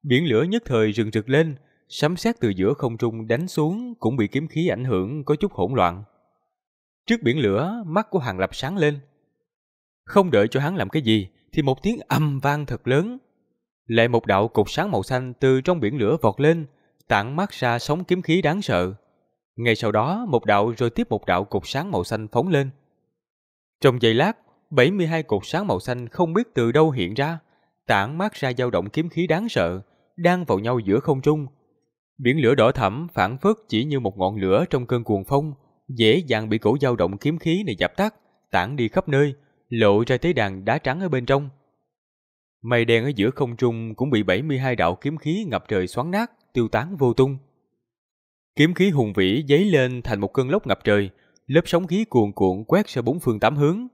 Speaker 1: biển lửa nhất thời rừng rực lên, sấm sét từ giữa không trung đánh xuống cũng bị kiếm khí ảnh hưởng có chút hỗn loạn. Trước biển lửa, mắt của Hàng Lập sáng lên. Không đợi cho hắn làm cái gì, thì một tiếng âm vang thật lớn lại một đạo cục sáng màu xanh từ trong biển lửa vọt lên, tản mát ra sóng kiếm khí đáng sợ. Ngay sau đó, một đạo rồi tiếp một đạo cục sáng màu xanh phóng lên. Trong giây lát, 72 cục sáng màu xanh không biết từ đâu hiện ra, tản mát ra dao động kiếm khí đáng sợ, đang vào nhau giữa không trung. Biển lửa đỏ thẫm phản phất chỉ như một ngọn lửa trong cơn cuồng phong, dễ dàng bị cổ dao động kiếm khí này dập tắt, tản đi khắp nơi, lộ ra tế đàn đá trắng ở bên trong. Mây đen ở giữa không trung cũng bị 72 đạo kiếm khí ngập trời xoắn nát, tiêu tán vô tung. Kiếm khí hùng vĩ dấy lên thành một cơn lốc ngập trời, lớp sóng khí cuồn cuộn quét ra bốn phương tám hướng.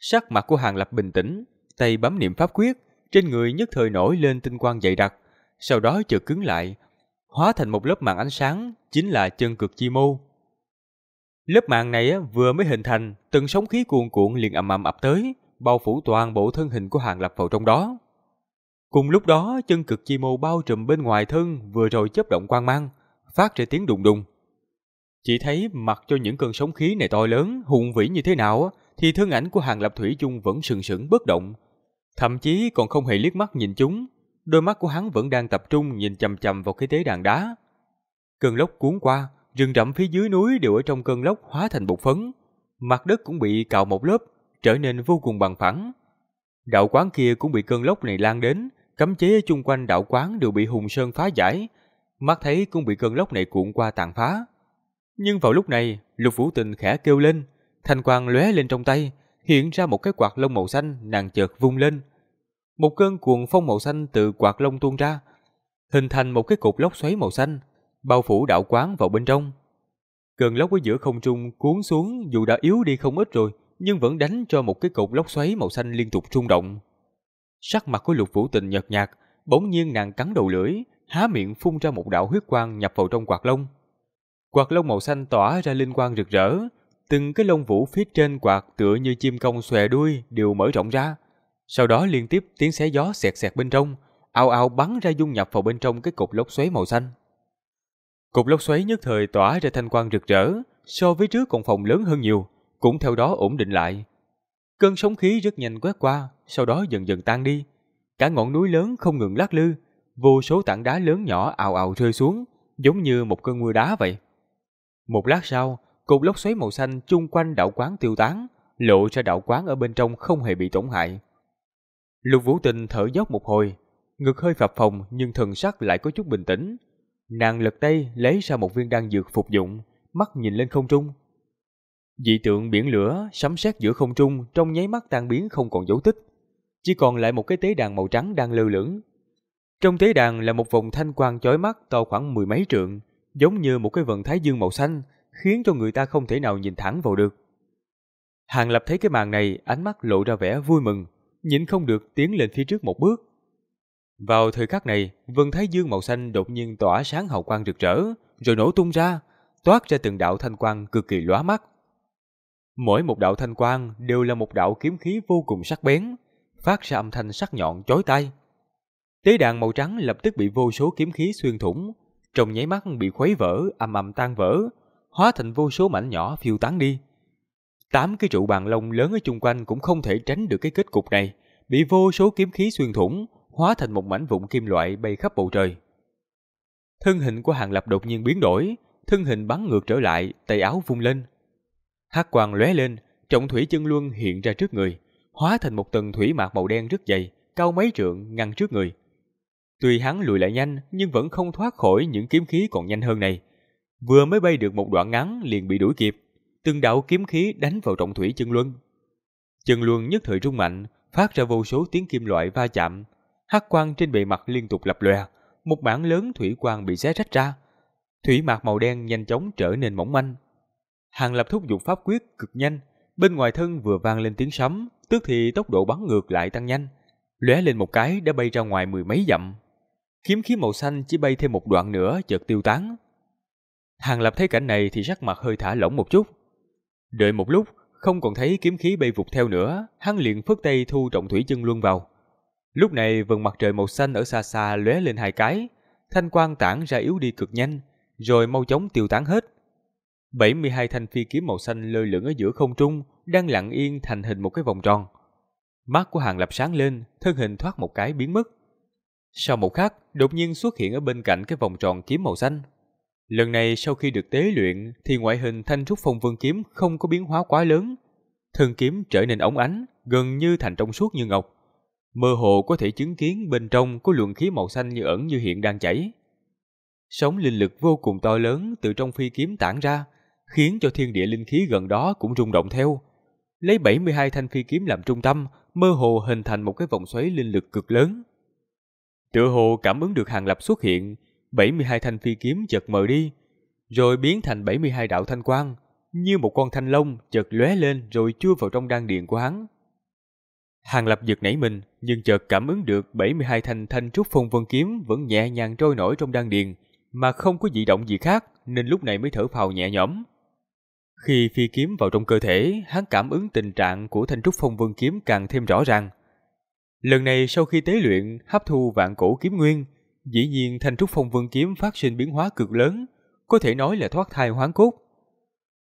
Speaker 1: Sắc mặt của Hàng Lập bình tĩnh, tay bấm niệm pháp quyết, trên người nhất thời nổi lên tinh quang dày đặc, sau đó chợt cứng lại, hóa thành một lớp màn ánh sáng, chính là chân cực chi mô. Lớp màn này vừa mới hình thành, từng sóng khí cuồn cuộn liền ầm ầm ập tới, bao phủ toàn bộ thân hình của Hàng Lập vào trong đó. Cùng lúc đó, chân cực chi mô bao trùm bên ngoài thân vừa rồi chớp động quang mang, phát ra tiếng đùng đùng. Chỉ thấy mặc cho những cơn sóng khí này to lớn, hùng vĩ như thế nào, thì thân ảnh của hàng lập thủy chung vẫn sừng sững bất động. Thậm chí còn không hề liếc mắt nhìn chúng, đôi mắt của hắn vẫn đang tập trung nhìn chầm chầm vào cái tế đàn đá. Cơn lốc cuốn qua, rừng rậm phía dưới núi đều ở trong cơn lốc hóa thành bột phấn. Mặt đất cũng bị cạo một lớp, trở nên vô cùng bằng phẳng. Đạo quán kia cũng bị cơn lốc này lan đến, cấm chế chung quanh đảo quán đều bị Hùng Sơn phá giải, mắt thấy cũng bị cơn lốc này cuộn qua tàn phá. Nhưng vào lúc này, Lục Vũ Tình khẽ kêu lên, thanh quang lóe lên trong tay, hiện ra một cái quạt lông màu xanh nàng chợt vung lên. Một cơn cuồng phong màu xanh từ quạt lông tuôn ra, hình thành một cái cục lốc xoáy màu xanh, bao phủ đảo quán vào bên trong. Cơn lốc ở giữa không trung cuốn xuống dù đã yếu đi không ít rồi, nhưng vẫn đánh cho một cái cục lốc xoáy màu xanh liên tục rung động. Sắc mặt của lục vũ tình nhợt nhạt, bỗng nhiên nàng cắn đầu lưỡi, há miệng phun ra một đạo huyết quang nhập vào trong quạt lông. Quạt lông màu xanh tỏa ra linh quang rực rỡ, từng cái lông vũ phía trên quạt tựa như chim công xòe đuôi đều mở rộng ra. Sau đó liên tiếp tiếng xé gió xẹt xẹt bên trong, ao ao bắn ra dung nhập vào bên trong cái cục lốc xoáy màu xanh. Cục lốc xoáy nhất thời tỏa ra thanh quang rực rỡ, so với trước còn phòng lớn hơn nhiều, cũng theo đó ổn định lại. Cơn sóng khí rất nhanh quét qua, sau đó dần dần tan đi. Cả ngọn núi lớn không ngừng lắc lư, vô số tảng đá lớn nhỏ ào ào rơi xuống, giống như một cơn mưa đá vậy. Một lát sau, cục lốc xoáy màu xanh chung quanh đạo quán tiêu tán, lộ ra đạo quán ở bên trong không hề bị tổn hại. Lục Vũ Tình thở dốc một hồi, ngực hơi phập phồng nhưng thần sắc lại có chút bình tĩnh. Nàng lật tay lấy ra một viên đan dược phục dụng, mắt nhìn lên không trung. Dị tượng biển lửa sấm sét giữa không trung trong nháy mắt tan biến không còn dấu tích chỉ còn lại một cái tế đàn màu trắng đang lơ lửng. Trong tế đàn là một vòng thanh quang chói mắt to khoảng mười mấy trượng, giống như một cái vần thái dương màu xanh, khiến cho người ta không thể nào nhìn thẳng vào được. Hàng Lập thấy cái màn này, ánh mắt lộ ra vẻ vui mừng, nhịn không được tiến lên phía trước một bước. Vào thời khắc này, vân thái dương màu xanh đột nhiên tỏa sáng hào quang rực rỡ, rồi nổ tung ra, toát ra từng đạo thanh quang cực kỳ lóa mắt. Mỗi một đạo thanh quang đều là một đạo kiếm khí vô cùng sắc bén, phát ra âm thanh sắc nhọn chói tai. Tế đàn màu trắng lập tức bị vô số kiếm khí xuyên thủng, trong nháy mắt bị khuấy vỡ, âm ầm tan vỡ, hóa thành vô số mảnh nhỏ phiêu tán đi. Tám cái trụ bàn lông lớn ở chung quanh cũng không thể tránh được cái kết cục này, bị vô số kiếm khí xuyên thủng, hóa thành một mảnh vụn kim loại bay khắp bầu trời. Thân hình của Hàng Lập đột nhiên biến đổi, thân hình bắn ngược trở lại, tay áo vung lên. hát quang lóe lên, trọng thủy chân luân hiện ra trước người hóa thành một tầng thủy mạc màu đen rất dày, cao mấy trượng ngăn trước người. Tuy hắn lùi lại nhanh nhưng vẫn không thoát khỏi những kiếm khí còn nhanh hơn này. Vừa mới bay được một đoạn ngắn liền bị đuổi kịp, từng đạo kiếm khí đánh vào trọng thủy chân luân. Chân luân nhất thời rung mạnh, phát ra vô số tiếng kim loại va chạm, hắc quang trên bề mặt liên tục lập lòe, một mảng lớn thủy quang bị xé rách ra. Thủy mạc màu đen nhanh chóng trở nên mỏng manh. Hàng lập thúc dục pháp quyết cực nhanh, bên ngoài thân vừa vang lên tiếng sấm, tức thì tốc độ bắn ngược lại tăng nhanh, lóe lên một cái đã bay ra ngoài mười mấy dặm. Kiếm khí màu xanh chỉ bay thêm một đoạn nữa chợt tiêu tán. Hàng Lập thấy cảnh này thì sắc mặt hơi thả lỏng một chút. Đợi một lúc, không còn thấy kiếm khí bay vụt theo nữa, hắn liền phất tay thu trọng thủy chân luân vào. Lúc này vầng mặt trời màu xanh ở xa xa lóe lên hai cái, thanh quang tản ra yếu đi cực nhanh, rồi mau chóng tiêu tán hết. 72 thanh phi kiếm màu xanh lơ lửng ở giữa không trung, đang lặng yên thành hình một cái vòng tròn. Mắt của Hàng Lập sáng lên, thân hình thoát một cái biến mất. Sau một khắc, đột nhiên xuất hiện ở bên cạnh cái vòng tròn kiếm màu xanh. Lần này sau khi được tế luyện thì ngoại hình thanh trúc phong vương kiếm không có biến hóa quá lớn. Thân kiếm trở nên ống ánh, gần như thành trong suốt như ngọc. Mơ hồ có thể chứng kiến bên trong có luồng khí màu xanh như ẩn như hiện đang chảy. Sóng linh lực vô cùng to lớn từ trong phi kiếm tản ra, khiến cho thiên địa linh khí gần đó cũng rung động theo lấy 72 thanh phi kiếm làm trung tâm, mơ hồ hình thành một cái vòng xoáy linh lực cực lớn. Tựa hồ cảm ứng được hàng lập xuất hiện, 72 thanh phi kiếm chợt mờ đi, rồi biến thành 72 đạo thanh quang, như một con thanh long chợt lóe lên rồi chui vào trong đan điện của hắn. Hàng lập giật nảy mình, nhưng chợt cảm ứng được 72 thanh thanh trúc phong vân kiếm vẫn nhẹ nhàng trôi nổi trong đan điền, mà không có dị động gì khác, nên lúc này mới thở phào nhẹ nhõm. Khi phi kiếm vào trong cơ thể, hắn cảm ứng tình trạng của thanh trúc phong vương kiếm càng thêm rõ ràng. Lần này sau khi tế luyện, hấp thu vạn cổ kiếm nguyên, dĩ nhiên thanh trúc phong vương kiếm phát sinh biến hóa cực lớn, có thể nói là thoát thai hoán cốt.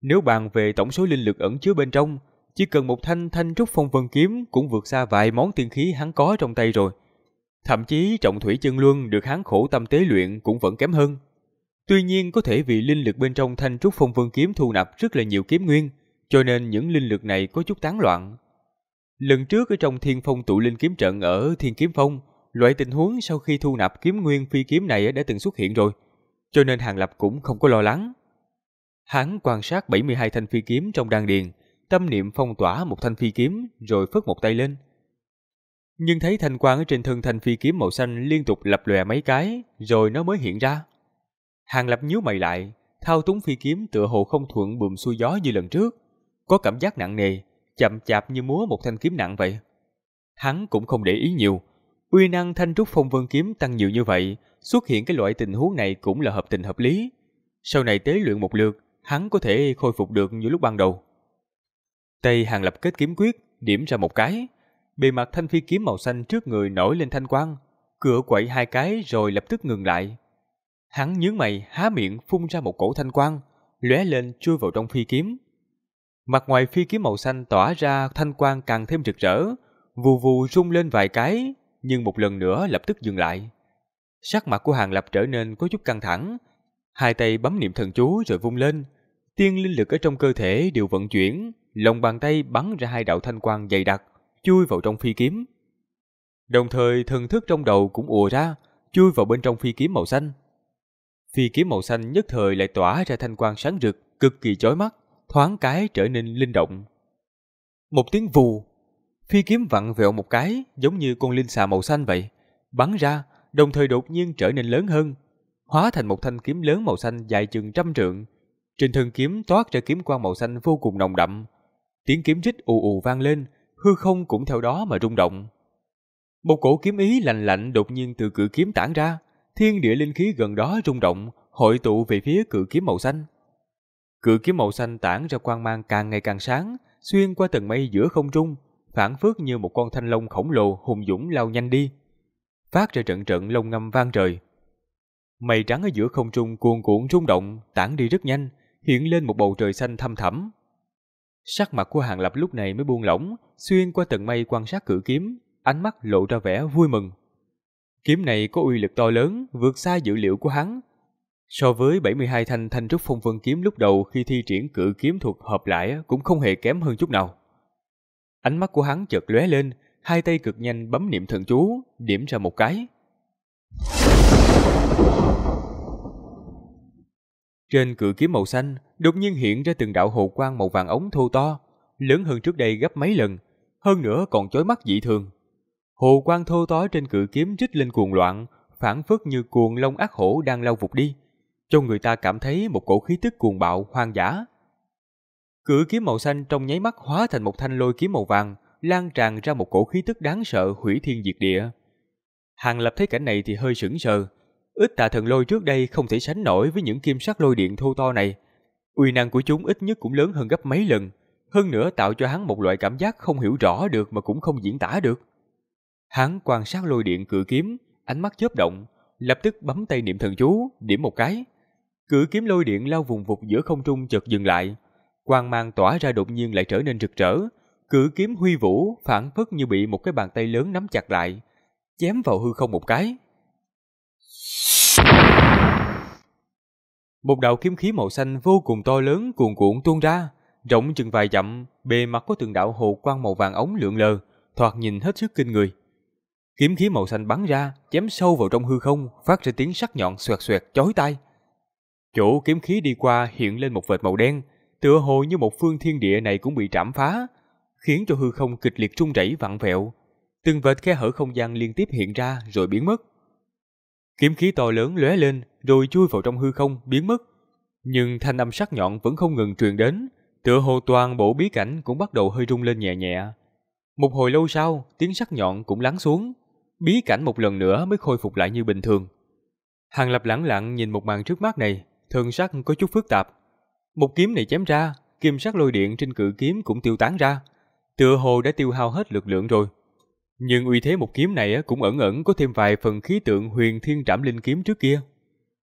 Speaker 1: Nếu bàn về tổng số linh lực ẩn chứa bên trong, chỉ cần một thanh thanh trúc phong vương kiếm cũng vượt xa vài món tiên khí hắn có trong tay rồi. Thậm chí trọng thủy chân luân được hắn khổ tâm tế luyện cũng vẫn kém hơn. Tuy nhiên có thể vì linh lực bên trong thanh trúc phong vương kiếm thu nạp rất là nhiều kiếm nguyên, cho nên những linh lực này có chút tán loạn. Lần trước ở trong thiên phong tụ linh kiếm trận ở thiên kiếm phong, loại tình huống sau khi thu nạp kiếm nguyên phi kiếm này đã từng xuất hiện rồi, cho nên Hàng Lập cũng không có lo lắng. Hắn quan sát 72 thanh phi kiếm trong đan điền, tâm niệm phong tỏa một thanh phi kiếm rồi phất một tay lên. Nhưng thấy thanh quang ở trên thân thanh phi kiếm màu xanh liên tục lập lòe mấy cái, rồi nó mới hiện ra. Hàng Lập nhíu mày lại, thao túng phi kiếm tựa hồ không thuận bùm xuôi gió như lần trước. Có cảm giác nặng nề, chậm chạp như múa một thanh kiếm nặng vậy. Hắn cũng không để ý nhiều. Uy năng thanh trúc phong vân kiếm tăng nhiều như vậy, xuất hiện cái loại tình huống này cũng là hợp tình hợp lý. Sau này tế luyện một lượt, hắn có thể khôi phục được như lúc ban đầu. Tay Hàng Lập kết kiếm quyết, điểm ra một cái. Bề mặt thanh phi kiếm màu xanh trước người nổi lên thanh quang, cửa quậy hai cái rồi lập tức ngừng lại. Hắn nhướng mày há miệng phun ra một cổ thanh quang, lóe lên chui vào trong phi kiếm. Mặt ngoài phi kiếm màu xanh tỏa ra thanh quang càng thêm rực rỡ, vù vù rung lên vài cái, nhưng một lần nữa lập tức dừng lại. Sắc mặt của Hàng Lập trở nên có chút căng thẳng, hai tay bấm niệm thần chú rồi vung lên, tiên linh lực ở trong cơ thể đều vận chuyển, lòng bàn tay bắn ra hai đạo thanh quang dày đặc, chui vào trong phi kiếm. Đồng thời thần thức trong đầu cũng ùa ra, chui vào bên trong phi kiếm màu xanh phi kiếm màu xanh nhất thời lại tỏa ra thanh quang sáng rực, cực kỳ chói mắt, thoáng cái trở nên linh động. Một tiếng vù, phi kiếm vặn vẹo một cái, giống như con linh xà màu xanh vậy, bắn ra, đồng thời đột nhiên trở nên lớn hơn, hóa thành một thanh kiếm lớn màu xanh dài chừng trăm trượng. Trên thân kiếm toát ra kiếm quang màu xanh vô cùng nồng đậm. Tiếng kiếm rít ù ù vang lên, hư không cũng theo đó mà rung động. Một cổ kiếm ý lạnh lạnh đột nhiên từ cử kiếm tản ra, thiên địa linh khí gần đó rung động, hội tụ về phía cự kiếm màu xanh. Cự kiếm màu xanh tản ra quang mang càng ngày càng sáng, xuyên qua tầng mây giữa không trung, phản phước như một con thanh long khổng lồ hùng dũng lao nhanh đi, phát ra trận trận lông ngâm vang trời. Mây trắng ở giữa không trung cuồn cuộn rung động, tản đi rất nhanh, hiện lên một bầu trời xanh thâm thẳm. Sắc mặt của Hàng Lập lúc này mới buông lỏng, xuyên qua tầng mây quan sát cử kiếm, ánh mắt lộ ra vẻ vui mừng. Kiếm này có uy lực to lớn, vượt xa dự liệu của hắn. So với 72 thanh thanh trúc phong vân kiếm lúc đầu khi thi triển cự kiếm thuật hợp lại cũng không hề kém hơn chút nào. Ánh mắt của hắn chợt lóe lên, hai tay cực nhanh bấm niệm thần chú, điểm ra một cái. Trên cự kiếm màu xanh, đột nhiên hiện ra từng đạo hồ quang màu vàng ống thô to, lớn hơn trước đây gấp mấy lần, hơn nữa còn chói mắt dị thường. Hồ quang thô tó trên cự kiếm rít lên cuồng loạn, phản phất như cuồng long ác hổ đang lao vụt đi, cho người ta cảm thấy một cổ khí tức cuồng bạo hoang dã. Cự kiếm màu xanh trong nháy mắt hóa thành một thanh lôi kiếm màu vàng, lan tràn ra một cổ khí tức đáng sợ hủy thiên diệt địa. Hàng Lập thấy cảnh này thì hơi sững sờ, ít tà thần lôi trước đây không thể sánh nổi với những kim sắc lôi điện thô to này. Uy năng của chúng ít nhất cũng lớn hơn gấp mấy lần, hơn nữa tạo cho hắn một loại cảm giác không hiểu rõ được mà cũng không diễn tả được. Hắn quan sát lôi điện cự kiếm, ánh mắt chớp động, lập tức bấm tay niệm thần chú, điểm một cái. Cự kiếm lôi điện lao vùng vụt giữa không trung chợt dừng lại. Quang mang tỏa ra đột nhiên lại trở nên rực rỡ. Cự kiếm huy vũ, phản phất như bị một cái bàn tay lớn nắm chặt lại, chém vào hư không một cái. Một đạo kiếm khí màu xanh vô cùng to lớn cuồn cuộn tuôn ra, rộng chừng vài dặm, bề mặt có từng đạo hồ quang màu vàng ống lượn lờ, thoạt nhìn hết sức kinh người. Kiếm khí màu xanh bắn ra, chém sâu vào trong hư không, phát ra tiếng sắc nhọn xoẹt xoẹt chói tai. Chỗ kiếm khí đi qua hiện lên một vệt màu đen, tựa hồ như một phương thiên địa này cũng bị trảm phá, khiến cho hư không kịch liệt trung rẩy vặn vẹo. Từng vệt khe hở không gian liên tiếp hiện ra rồi biến mất. Kiếm khí to lớn lóe lên rồi chui vào trong hư không biến mất. Nhưng thanh âm sắc nhọn vẫn không ngừng truyền đến, tựa hồ toàn bộ bí cảnh cũng bắt đầu hơi rung lên nhẹ nhẹ. Một hồi lâu sau, tiếng sắc nhọn cũng lắng xuống, bí cảnh một lần nữa mới khôi phục lại như bình thường. Hàng Lập lẳng lặng nhìn một màn trước mắt này, thân sắc có chút phức tạp. Một kiếm này chém ra, kim sắc lôi điện trên cự kiếm cũng tiêu tán ra, tựa hồ đã tiêu hao hết lực lượng rồi. Nhưng uy thế một kiếm này cũng ẩn ẩn có thêm vài phần khí tượng huyền thiên trảm linh kiếm trước kia.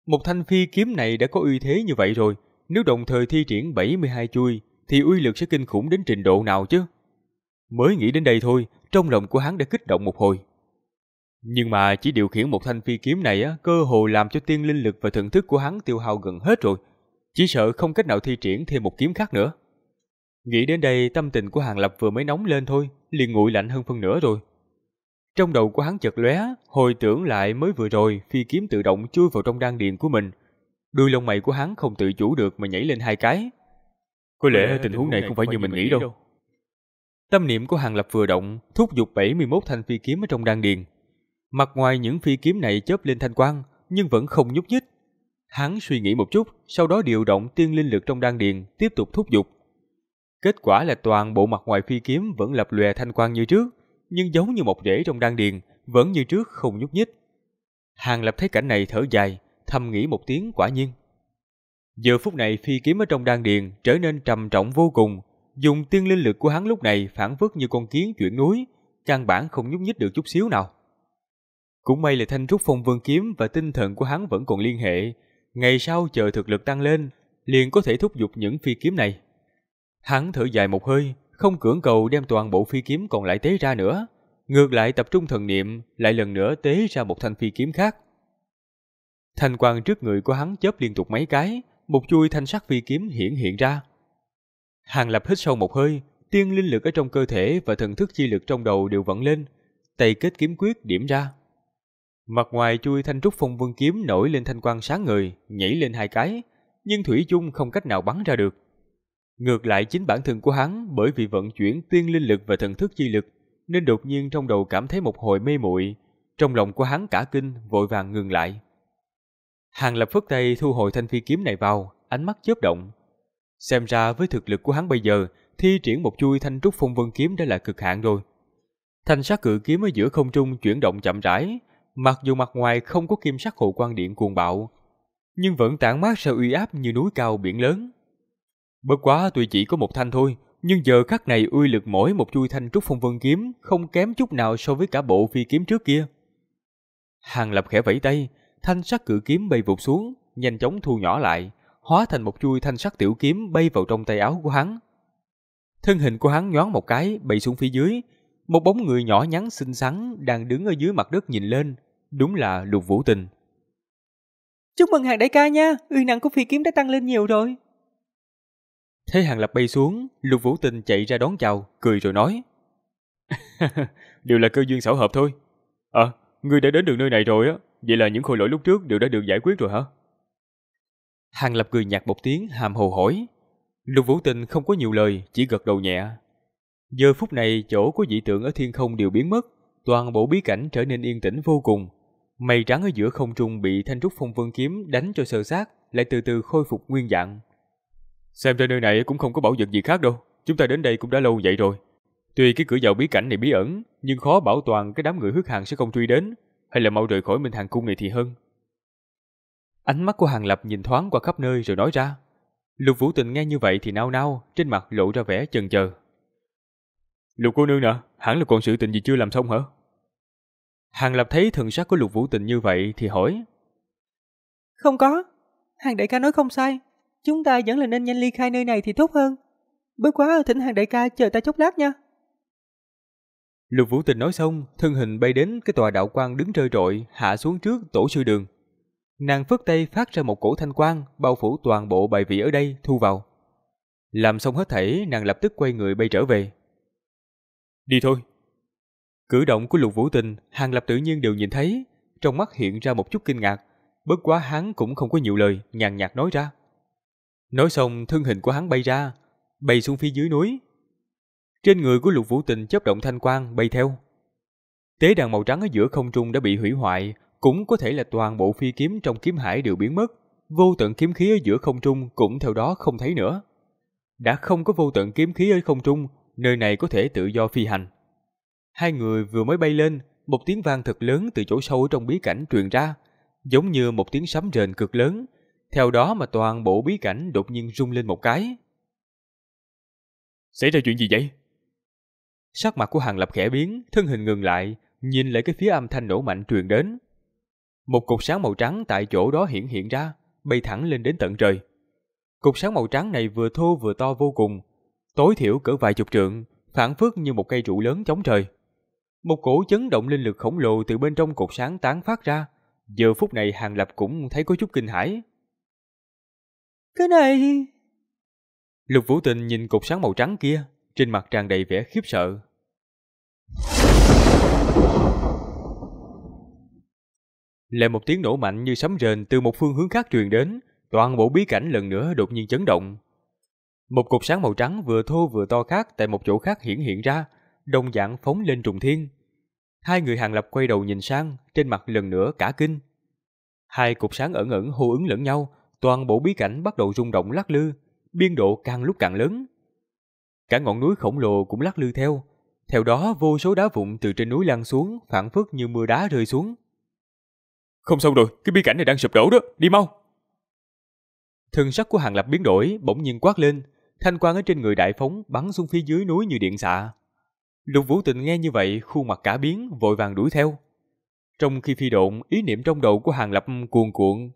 Speaker 1: Một thanh phi kiếm này đã có uy thế như vậy rồi, nếu đồng thời thi triển 72 chui thì uy lực sẽ kinh khủng đến trình độ nào chứ? Mới nghĩ đến đây thôi, trong lòng của hắn đã kích động một hồi. Nhưng mà chỉ điều khiển một thanh phi kiếm này á, cơ hồ làm cho tiên linh lực và thần thức của hắn tiêu hao gần hết rồi. Chỉ sợ không cách nào thi triển thêm một kiếm khác nữa. Nghĩ đến đây tâm tình của Hàng Lập vừa mới nóng lên thôi, liền nguội lạnh hơn phân nửa rồi. Trong đầu của hắn chợt lóe, hồi tưởng lại mới vừa rồi phi kiếm tự động chui vào trong đan điền của mình. đôi lông mày của hắn không tự chủ được mà nhảy lên hai cái. Có lẽ ờ, tình huống này không phải như mình nghĩ đâu. Tâm niệm của Hàng Lập vừa động, thúc giục 71 thanh phi kiếm ở trong đan điền Mặt ngoài những phi kiếm này chớp lên thanh quang, nhưng vẫn không nhúc nhích. Hắn suy nghĩ một chút, sau đó điều động tiên linh lực trong đan điền, tiếp tục thúc giục. Kết quả là toàn bộ mặt ngoài phi kiếm vẫn lập lòe thanh quang như trước, nhưng giống như một rễ trong đan điền, vẫn như trước không nhúc nhích. Hàng lập thấy cảnh này thở dài, thầm nghĩ một tiếng quả nhiên. Giờ phút này phi kiếm ở trong đan điền trở nên trầm trọng vô cùng, dùng tiên linh lực của hắn lúc này phản vất như con kiến chuyển núi, căn bản không nhúc nhích được chút xíu nào. Cũng may là Thanh rút phong vương kiếm và tinh thần của hắn vẫn còn liên hệ. Ngày sau chờ thực lực tăng lên, liền có thể thúc giục những phi kiếm này. Hắn thở dài một hơi, không cưỡng cầu đem toàn bộ phi kiếm còn lại tế ra nữa. Ngược lại tập trung thần niệm, lại lần nữa tế ra một thanh phi kiếm khác. Thanh quang trước người của hắn chớp liên tục mấy cái, một chuôi thanh sắc phi kiếm hiển hiện ra. Hàng lập hít sâu một hơi, tiên linh lực ở trong cơ thể và thần thức chi lực trong đầu đều vận lên, tay kết kiếm quyết điểm ra. Mặt ngoài chui thanh trúc phong vương kiếm nổi lên thanh quang sáng người, nhảy lên hai cái, nhưng Thủy chung không cách nào bắn ra được. Ngược lại chính bản thân của hắn bởi vì vận chuyển tiên linh lực và thần thức chi lực, nên đột nhiên trong đầu cảm thấy một hồi mê muội, trong lòng của hắn cả kinh vội vàng ngừng lại. Hàng lập phất tay thu hồi thanh phi kiếm này vào, ánh mắt chớp động. Xem ra với thực lực của hắn bây giờ, thi triển một chui thanh trúc phong vương kiếm đã là cực hạn rồi. Thanh sát cự kiếm ở giữa không trung chuyển động chậm rãi, mặc dù mặt ngoài không có kim sắc hộ quan điện cuồng bạo, nhưng vẫn tản mát ra uy áp như núi cao biển lớn. Bất quá tuy chỉ có một thanh thôi, nhưng giờ khắc này uy lực mỗi một chui thanh trúc phong vân kiếm không kém chút nào so với cả bộ phi kiếm trước kia. Hàng lập khẽ vẫy tay, thanh sắc cự kiếm bay vụt xuống, nhanh chóng thu nhỏ lại, hóa thành một chui thanh sắc tiểu kiếm bay vào trong tay áo của hắn. Thân hình của hắn nhoáng một cái, bay xuống phía dưới, một bóng người nhỏ nhắn xinh xắn đang đứng ở dưới mặt đất nhìn lên. Đúng là lục vũ tình.
Speaker 2: Chúc mừng hàng đại ca nha, uy năng của phi kiếm đã tăng lên nhiều rồi.
Speaker 1: Thế hàng lập bay xuống, lục vũ tình chạy ra đón chào, cười rồi nói. đều là cơ duyên xảo hợp thôi. Ờ, à, ngươi đã đến được nơi này rồi á, vậy là những khôi lỗi lúc trước đều đã được giải quyết rồi hả? Hàng lập cười nhạt một tiếng, hàm hồ hỏi. Lục vũ tình không có nhiều lời, chỉ gật đầu nhẹ, Giờ phút này chỗ của dị tượng ở thiên không đều biến mất, toàn bộ bí cảnh trở nên yên tĩnh vô cùng. Mây trắng ở giữa không trung bị thanh trúc phong vân kiếm đánh cho sơ sát, lại từ từ khôi phục nguyên dạng. Xem ra nơi này cũng không có bảo vật gì khác đâu, chúng ta đến đây cũng đã lâu vậy rồi. Tuy cái cửa vào bí cảnh này bí ẩn, nhưng khó bảo toàn cái đám người hước hàng sẽ không truy đến, hay là mau rời khỏi Minh Hàng Cung này thì hơn. Ánh mắt của Hàng Lập nhìn thoáng qua khắp nơi rồi nói ra. Lục Vũ Tình nghe như vậy thì nao nao, trên mặt lộ ra vẻ chần chờ. Lục cô nương nè, hẳn là còn sự tình gì chưa làm xong hả? Hàng Lập thấy thần sắc của Lục Vũ Tình như vậy thì hỏi.
Speaker 2: Không có, Hàng đại ca nói không sai, chúng ta vẫn là nên nhanh ly khai nơi này thì tốt hơn. Bớt quá thỉnh Hàng đại ca chờ ta chốc lát nha.
Speaker 1: Lục Vũ Tình nói xong, thân hình bay đến cái tòa đạo quan đứng rơi rội, hạ xuống trước tổ sư đường. Nàng phất tay phát ra một cổ thanh quang, bao phủ toàn bộ bài vị ở đây, thu vào. Làm xong hết thảy, nàng lập tức quay người bay trở về. Đi thôi. Cử động của lục vũ tình, hàng lập tự nhiên đều nhìn thấy, trong mắt hiện ra một chút kinh ngạc. Bất quá hắn cũng không có nhiều lời, nhàn nhạt nói ra. Nói xong, thân hình của hắn bay ra, bay xuống phía dưới núi. Trên người của lục vũ tình chớp động thanh quang bay theo. Tế đàn màu trắng ở giữa không trung đã bị hủy hoại, cũng có thể là toàn bộ phi kiếm trong kiếm hải đều biến mất. Vô tận kiếm khí ở giữa không trung cũng theo đó không thấy nữa. Đã không có vô tận kiếm khí ở không trung, nơi này có thể tự do phi hành. Hai người vừa mới bay lên, một tiếng vang thật lớn từ chỗ sâu trong bí cảnh truyền ra, giống như một tiếng sấm rền cực lớn, theo đó mà toàn bộ bí cảnh đột nhiên rung lên một cái. Xảy ra chuyện gì vậy? Sắc mặt của Hàng Lập khẽ biến, thân hình ngừng lại, nhìn lại cái phía âm thanh nổ mạnh truyền đến. Một cục sáng màu trắng tại chỗ đó hiện hiện ra, bay thẳng lên đến tận trời. Cục sáng màu trắng này vừa thô vừa to vô cùng, tối thiểu cỡ vài chục trượng, phản phất như một cây trụ lớn chống trời. Một cổ chấn động linh lực khổng lồ từ bên trong cột sáng tán phát ra, giờ phút này Hàng Lập cũng thấy có chút kinh hãi. Cái này... Lục Vũ Tình nhìn cột sáng màu trắng kia, trên mặt tràn đầy vẻ khiếp sợ. Lại một tiếng nổ mạnh như sấm rền từ một phương hướng khác truyền đến, toàn bộ bí cảnh lần nữa đột nhiên chấn động, một cục sáng màu trắng vừa thô vừa to khác tại một chỗ khác hiển hiện ra, đồng dạng phóng lên trùng thiên. Hai người hàng lập quay đầu nhìn sang, trên mặt lần nữa cả kinh. Hai cục sáng ẩn ẩn hô ứng lẫn nhau, toàn bộ bí cảnh bắt đầu rung động lắc lư, biên độ càng lúc càng lớn. Cả ngọn núi khổng lồ cũng lắc lư theo, theo đó vô số đá vụn từ trên núi lăn xuống, phản phất như mưa đá rơi xuống. Không xong rồi, cái bí cảnh này đang sụp đổ đó, đi mau. Thân sắc của Hàng Lập biến đổi, bỗng nhiên quát lên thanh quang ở trên người đại phóng bắn xuống phía dưới núi như điện xạ. Lục Vũ tình nghe như vậy, khuôn mặt cả biến, vội vàng đuổi theo. Trong khi phi độn, ý niệm trong đầu của Hàng Lập cuồn cuộn.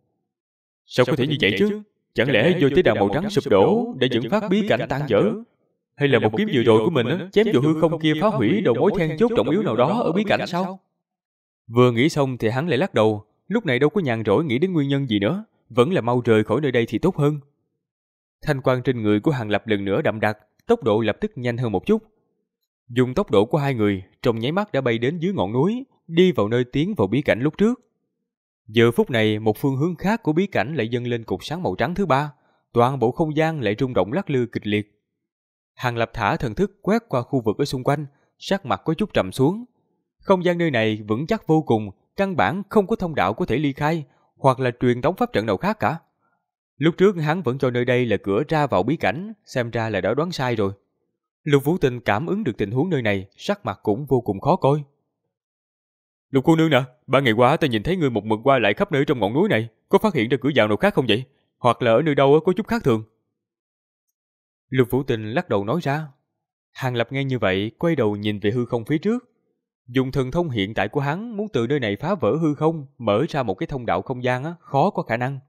Speaker 1: Sao, Sao có thể như vậy chứ? Chẳng, lẽ vô tới đạo màu trắng sụp đổ để dẫn phát bí cảnh tan dở? Hay là một kiếm vừa rồi của mình á, chém vào hư không kia phá hủy đầu mối then chốt trọng yếu nào đó ở bí cảnh sao? Vừa nghĩ xong thì hắn lại lắc đầu, lúc này đâu có nhàn rỗi nghĩ đến nguyên nhân gì nữa, vẫn là mau rời khỏi nơi đây thì tốt hơn thanh quang trên người của Hàng Lập lần nữa đậm đặc, tốc độ lập tức nhanh hơn một chút. Dùng tốc độ của hai người, trong nháy mắt đã bay đến dưới ngọn núi, đi vào nơi tiến vào bí cảnh lúc trước. Giờ phút này, một phương hướng khác của bí cảnh lại dâng lên cục sáng màu trắng thứ ba, toàn bộ không gian lại rung động lắc lư kịch liệt. Hàng Lập thả thần thức quét qua khu vực ở xung quanh, sắc mặt có chút trầm xuống. Không gian nơi này vững chắc vô cùng, căn bản không có thông đạo có thể ly khai, hoặc là truyền tống pháp trận nào khác cả. Lúc trước hắn vẫn cho nơi đây là cửa ra vào bí cảnh, xem ra là đã đoán sai rồi. Lục Vũ Tình cảm ứng được tình huống nơi này, sắc mặt cũng vô cùng khó coi. Lục cô nương nè, ba ngày qua ta nhìn thấy ngươi một mực qua lại khắp nơi trong ngọn núi này, có phát hiện ra cửa vào nào khác không vậy? Hoặc là ở nơi đâu có chút khác thường? Lục Vũ Tình lắc đầu nói ra. Hàng Lập nghe như vậy, quay đầu nhìn về hư không phía trước. Dùng thần thông hiện tại của hắn muốn từ nơi này phá vỡ hư không, mở ra một cái thông đạo không gian khó có khả năng.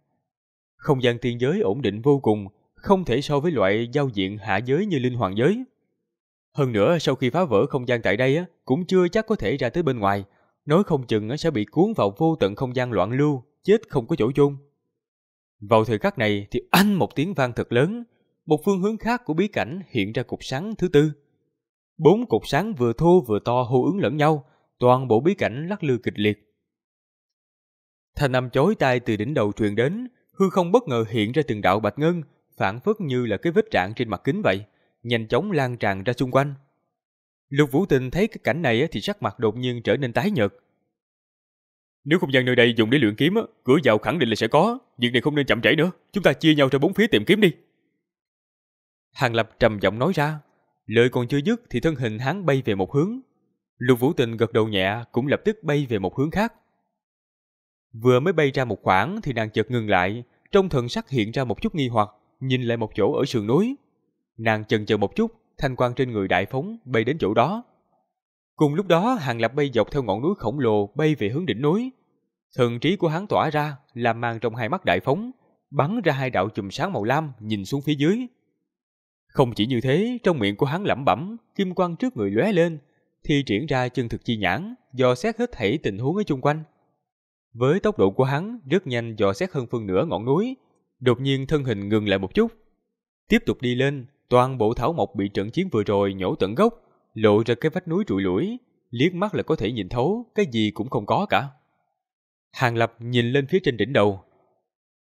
Speaker 1: Không gian tiên giới ổn định vô cùng, không thể so với loại giao diện hạ giới như linh hoàng giới. Hơn nữa, sau khi phá vỡ không gian tại đây cũng chưa chắc có thể ra tới bên ngoài, nói không chừng sẽ bị cuốn vào vô tận không gian loạn lưu, chết không có chỗ chôn. Vào thời khắc này thì anh một tiếng vang thật lớn, một phương hướng khác của bí cảnh hiện ra cục sáng thứ tư. Bốn cục sáng vừa thô vừa to hô ứng lẫn nhau, toàn bộ bí cảnh lắc lư kịch liệt. Thanh âm chối tai từ đỉnh đầu truyền đến, hư không bất ngờ hiện ra từng đạo bạch ngân, phản phất như là cái vết trạng trên mặt kính vậy, nhanh chóng lan tràn ra xung quanh. Lục Vũ Tình thấy cái cảnh này thì sắc mặt đột nhiên trở nên tái nhợt. Nếu không gian nơi đây dùng để luyện kiếm, cửa vào khẳng định là sẽ có, việc này không nên chậm trễ nữa, chúng ta chia nhau ra bốn phía tìm kiếm đi. Hàng Lập trầm giọng nói ra, lời còn chưa dứt thì thân hình hắn bay về một hướng. Lục Vũ Tình gật đầu nhẹ cũng lập tức bay về một hướng khác. Vừa mới bay ra một khoảng thì nàng chợt ngừng lại, trong thần sắc hiện ra một chút nghi hoặc, nhìn lại một chỗ ở sườn núi. Nàng chần chờ một chút, thanh quan trên người đại phóng bay đến chỗ đó. Cùng lúc đó, Hàng Lập bay dọc theo ngọn núi khổng lồ bay về hướng đỉnh núi. Thần trí của hắn tỏa ra, làm màn trong hai mắt đại phóng, bắn ra hai đạo chùm sáng màu lam nhìn xuống phía dưới. Không chỉ như thế, trong miệng của hắn lẩm bẩm, kim quang trước người lóe lên, thi triển ra chân thực chi nhãn, dò xét hết thảy tình huống ở chung quanh. Với tốc độ của hắn rất nhanh dò xét hơn phân nửa ngọn núi, đột nhiên thân hình ngừng lại một chút. Tiếp tục đi lên, toàn bộ thảo mộc bị trận chiến vừa rồi nhổ tận gốc, lộ ra cái vách núi trụi lủi, liếc mắt là có thể nhìn thấu, cái gì cũng không có cả. Hàng Lập nhìn lên phía trên đỉnh đầu.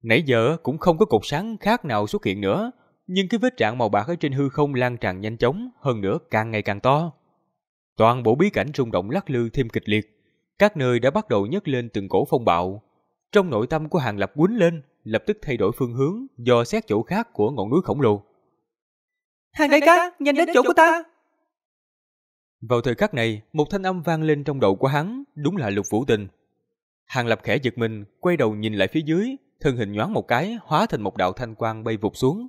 Speaker 1: Nãy giờ cũng không có cột sáng khác nào xuất hiện nữa, nhưng cái vết trạng màu bạc ở trên hư không lan tràn nhanh chóng, hơn nữa càng ngày càng to. Toàn bộ bí cảnh rung động lắc lư thêm kịch liệt các nơi đã bắt đầu nhấc lên từng cổ phong bạo. Trong nội tâm của Hàng Lập quấn lên, lập tức thay đổi phương hướng, dò xét chỗ khác của ngọn núi khổng lồ.
Speaker 2: Hàng đại ca, nhanh đến chỗ của ta!
Speaker 1: Vào thời khắc này, một thanh âm vang lên trong đầu của hắn, đúng là lục vũ tình. Hàng Lập khẽ giật mình, quay đầu nhìn lại phía dưới, thân hình nhoáng một cái, hóa thành một đạo thanh quang bay vụt xuống.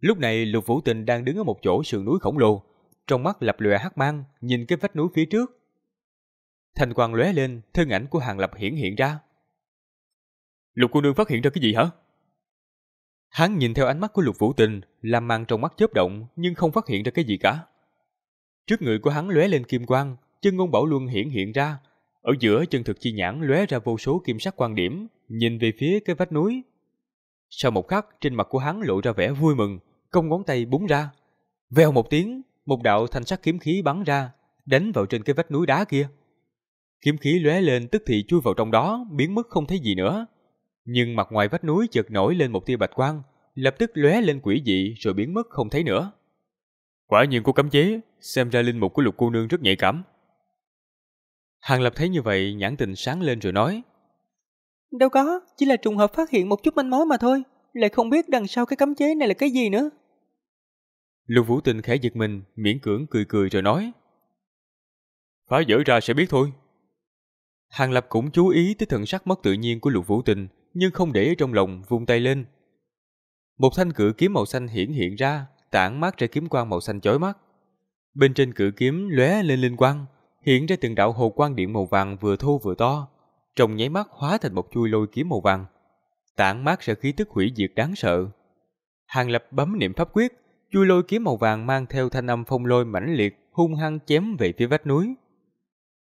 Speaker 1: Lúc này, lục vũ tình đang đứng ở một chỗ sườn núi khổng lồ, trong mắt lập lòe hắc mang, nhìn cái vách núi phía trước, Thành quang lóe lên, thân ảnh của Hàng Lập hiển hiện ra. Lục cô nương phát hiện ra cái gì hả? Hắn nhìn theo ánh mắt của Lục Vũ Tình, làm màn trong mắt chớp động nhưng không phát hiện ra cái gì cả. Trước người của hắn lóe lên kim quang, chân ngôn bảo luân hiển hiện ra, ở giữa chân thực chi nhãn lóe ra vô số kim sắc quan điểm, nhìn về phía cái vách núi. Sau một khắc, trên mặt của hắn lộ ra vẻ vui mừng, cong ngón tay búng ra. Vèo một tiếng, một đạo thanh sắc kiếm khí bắn ra, đánh vào trên cái vách núi đá kia. Kiếm khí lóe lên tức thì chui vào trong đó, biến mất không thấy gì nữa. Nhưng mặt ngoài vách núi chợt nổi lên một tia bạch quang, lập tức lóe lên quỷ dị rồi biến mất không thấy nữa. Quả nhiên cô cấm chế, xem ra linh mục của lục cô nương rất nhạy cảm. Hàng Lập thấy như vậy nhãn tình sáng lên rồi nói.
Speaker 2: Đâu có, chỉ là trùng hợp phát hiện một chút manh mối mà thôi, lại không biết đằng sau cái cấm chế này là cái gì nữa.
Speaker 1: Lục Vũ Tình khẽ giật mình, miễn cưỡng cười cười rồi nói. Phá dỡ ra sẽ biết thôi. Hàng Lập cũng chú ý tới thần sắc mất tự nhiên của Lục Vũ Tình, nhưng không để ở trong lòng, vung tay lên. Một thanh cử kiếm màu xanh hiển hiện ra, tản mát ra kiếm quang màu xanh chói mắt. Bên trên cử kiếm lóe lên linh quang, hiện ra từng đạo hồ quang điện màu vàng vừa thô vừa to, trong nháy mắt hóa thành một chuôi lôi kiếm màu vàng, tản mát ra khí tức hủy diệt đáng sợ. Hàng Lập bấm niệm pháp quyết, chuôi lôi kiếm màu vàng mang theo thanh âm phong lôi mãnh liệt, hung hăng chém về phía vách núi.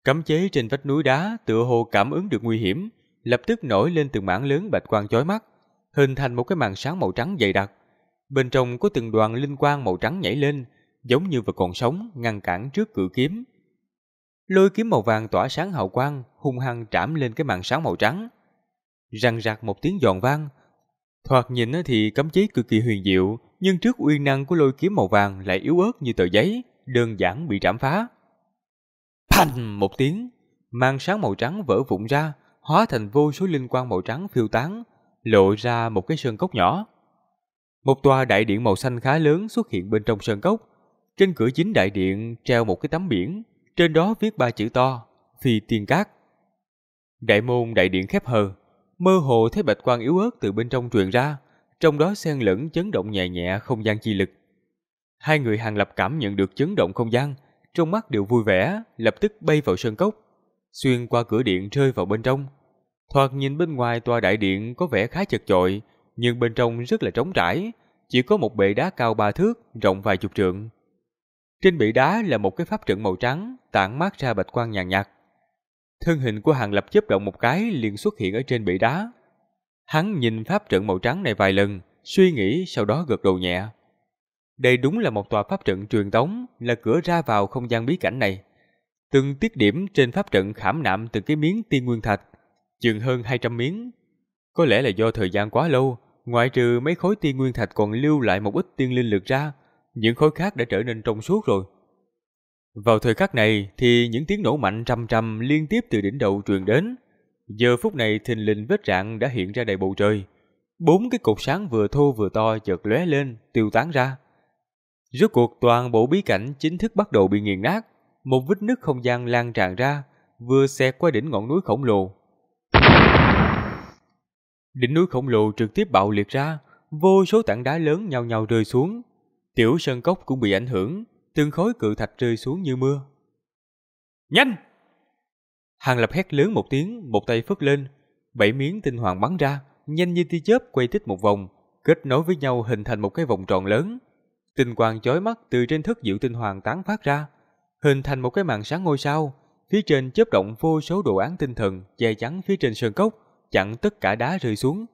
Speaker 1: Cấm chế trên vách núi đá tựa hồ cảm ứng được nguy hiểm, lập tức nổi lên từng mảng lớn bạch quang chói mắt, hình thành một cái màn sáng màu trắng dày đặc. Bên trong có từng đoàn linh quang màu trắng nhảy lên, giống như vật còn sống ngăn cản trước cự kiếm. Lôi kiếm màu vàng tỏa sáng hào quang, hung hăng trảm lên cái màn sáng màu trắng. Răng rạc một tiếng giòn vang. Thoạt nhìn thì cấm chế cực kỳ huyền diệu, nhưng trước uy năng của lôi kiếm màu vàng lại yếu ớt như tờ giấy, đơn giản bị trảm phá. Thành một tiếng, mang sáng màu trắng vỡ vụn ra, hóa thành vô số linh quang màu trắng phiêu tán, lộ ra một cái sơn cốc nhỏ. Một tòa đại điện màu xanh khá lớn xuất hiện bên trong sơn cốc. Trên cửa chính đại điện treo một cái tấm biển, trên đó viết ba chữ to, Phi Tiên Cát. Đại môn đại điện khép hờ, mơ hồ thấy bạch quang yếu ớt từ bên trong truyền ra, trong đó xen lẫn chấn động nhẹ nhẹ không gian chi lực. Hai người hàng lập cảm nhận được chấn động không gian, trong mắt đều vui vẻ, lập tức bay vào sân cốc, xuyên qua cửa điện rơi vào bên trong. Thoạt nhìn bên ngoài tòa đại điện có vẻ khá chật chội, nhưng bên trong rất là trống trải, chỉ có một bệ đá cao ba thước, rộng vài chục trượng. Trên bệ đá là một cái pháp trận màu trắng, tản mát ra bạch quang nhàn nhạt, Thân hình của Hàng Lập chớp động một cái liền xuất hiện ở trên bệ đá. Hắn nhìn pháp trận màu trắng này vài lần, suy nghĩ sau đó gật đầu nhẹ. Đây đúng là một tòa pháp trận truyền tống là cửa ra vào không gian bí cảnh này. Từng tiết điểm trên pháp trận khảm nạm từng cái miếng tiên nguyên thạch, chừng hơn 200 miếng. Có lẽ là do thời gian quá lâu, ngoại trừ mấy khối tiên nguyên thạch còn lưu lại một ít tiên linh lực ra, những khối khác đã trở nên trong suốt rồi. Vào thời khắc này thì những tiếng nổ mạnh trăm trăm liên tiếp từ đỉnh đầu truyền đến. Giờ phút này thình lình vết rạn đã hiện ra đầy bầu trời. Bốn cái cột sáng vừa thô vừa to chợt lóe lên, tiêu tán ra. Rốt cuộc toàn bộ bí cảnh chính thức bắt đầu bị nghiền nát, một vết nứt không gian lan tràn ra, vừa xẹt qua đỉnh ngọn núi khổng lồ. Đỉnh núi khổng lồ trực tiếp bạo liệt ra, vô số tảng đá lớn nhào nhào rơi xuống. Tiểu sơn cốc cũng bị ảnh hưởng, từng khối cự thạch rơi xuống như mưa. Nhanh! Hàng lập hét lớn một tiếng, một tay phất lên. Bảy miếng tinh hoàng bắn ra, nhanh như tia chớp quay tích một vòng, kết nối với nhau hình thành một cái vòng tròn lớn. Tinh quang chói mắt từ trên thức diệu tinh hoàng tán phát ra, hình thành một cái màn sáng ngôi sao, phía trên chớp động vô số đồ án tinh thần che chắn phía trên sơn cốc, chặn tất cả đá rơi xuống.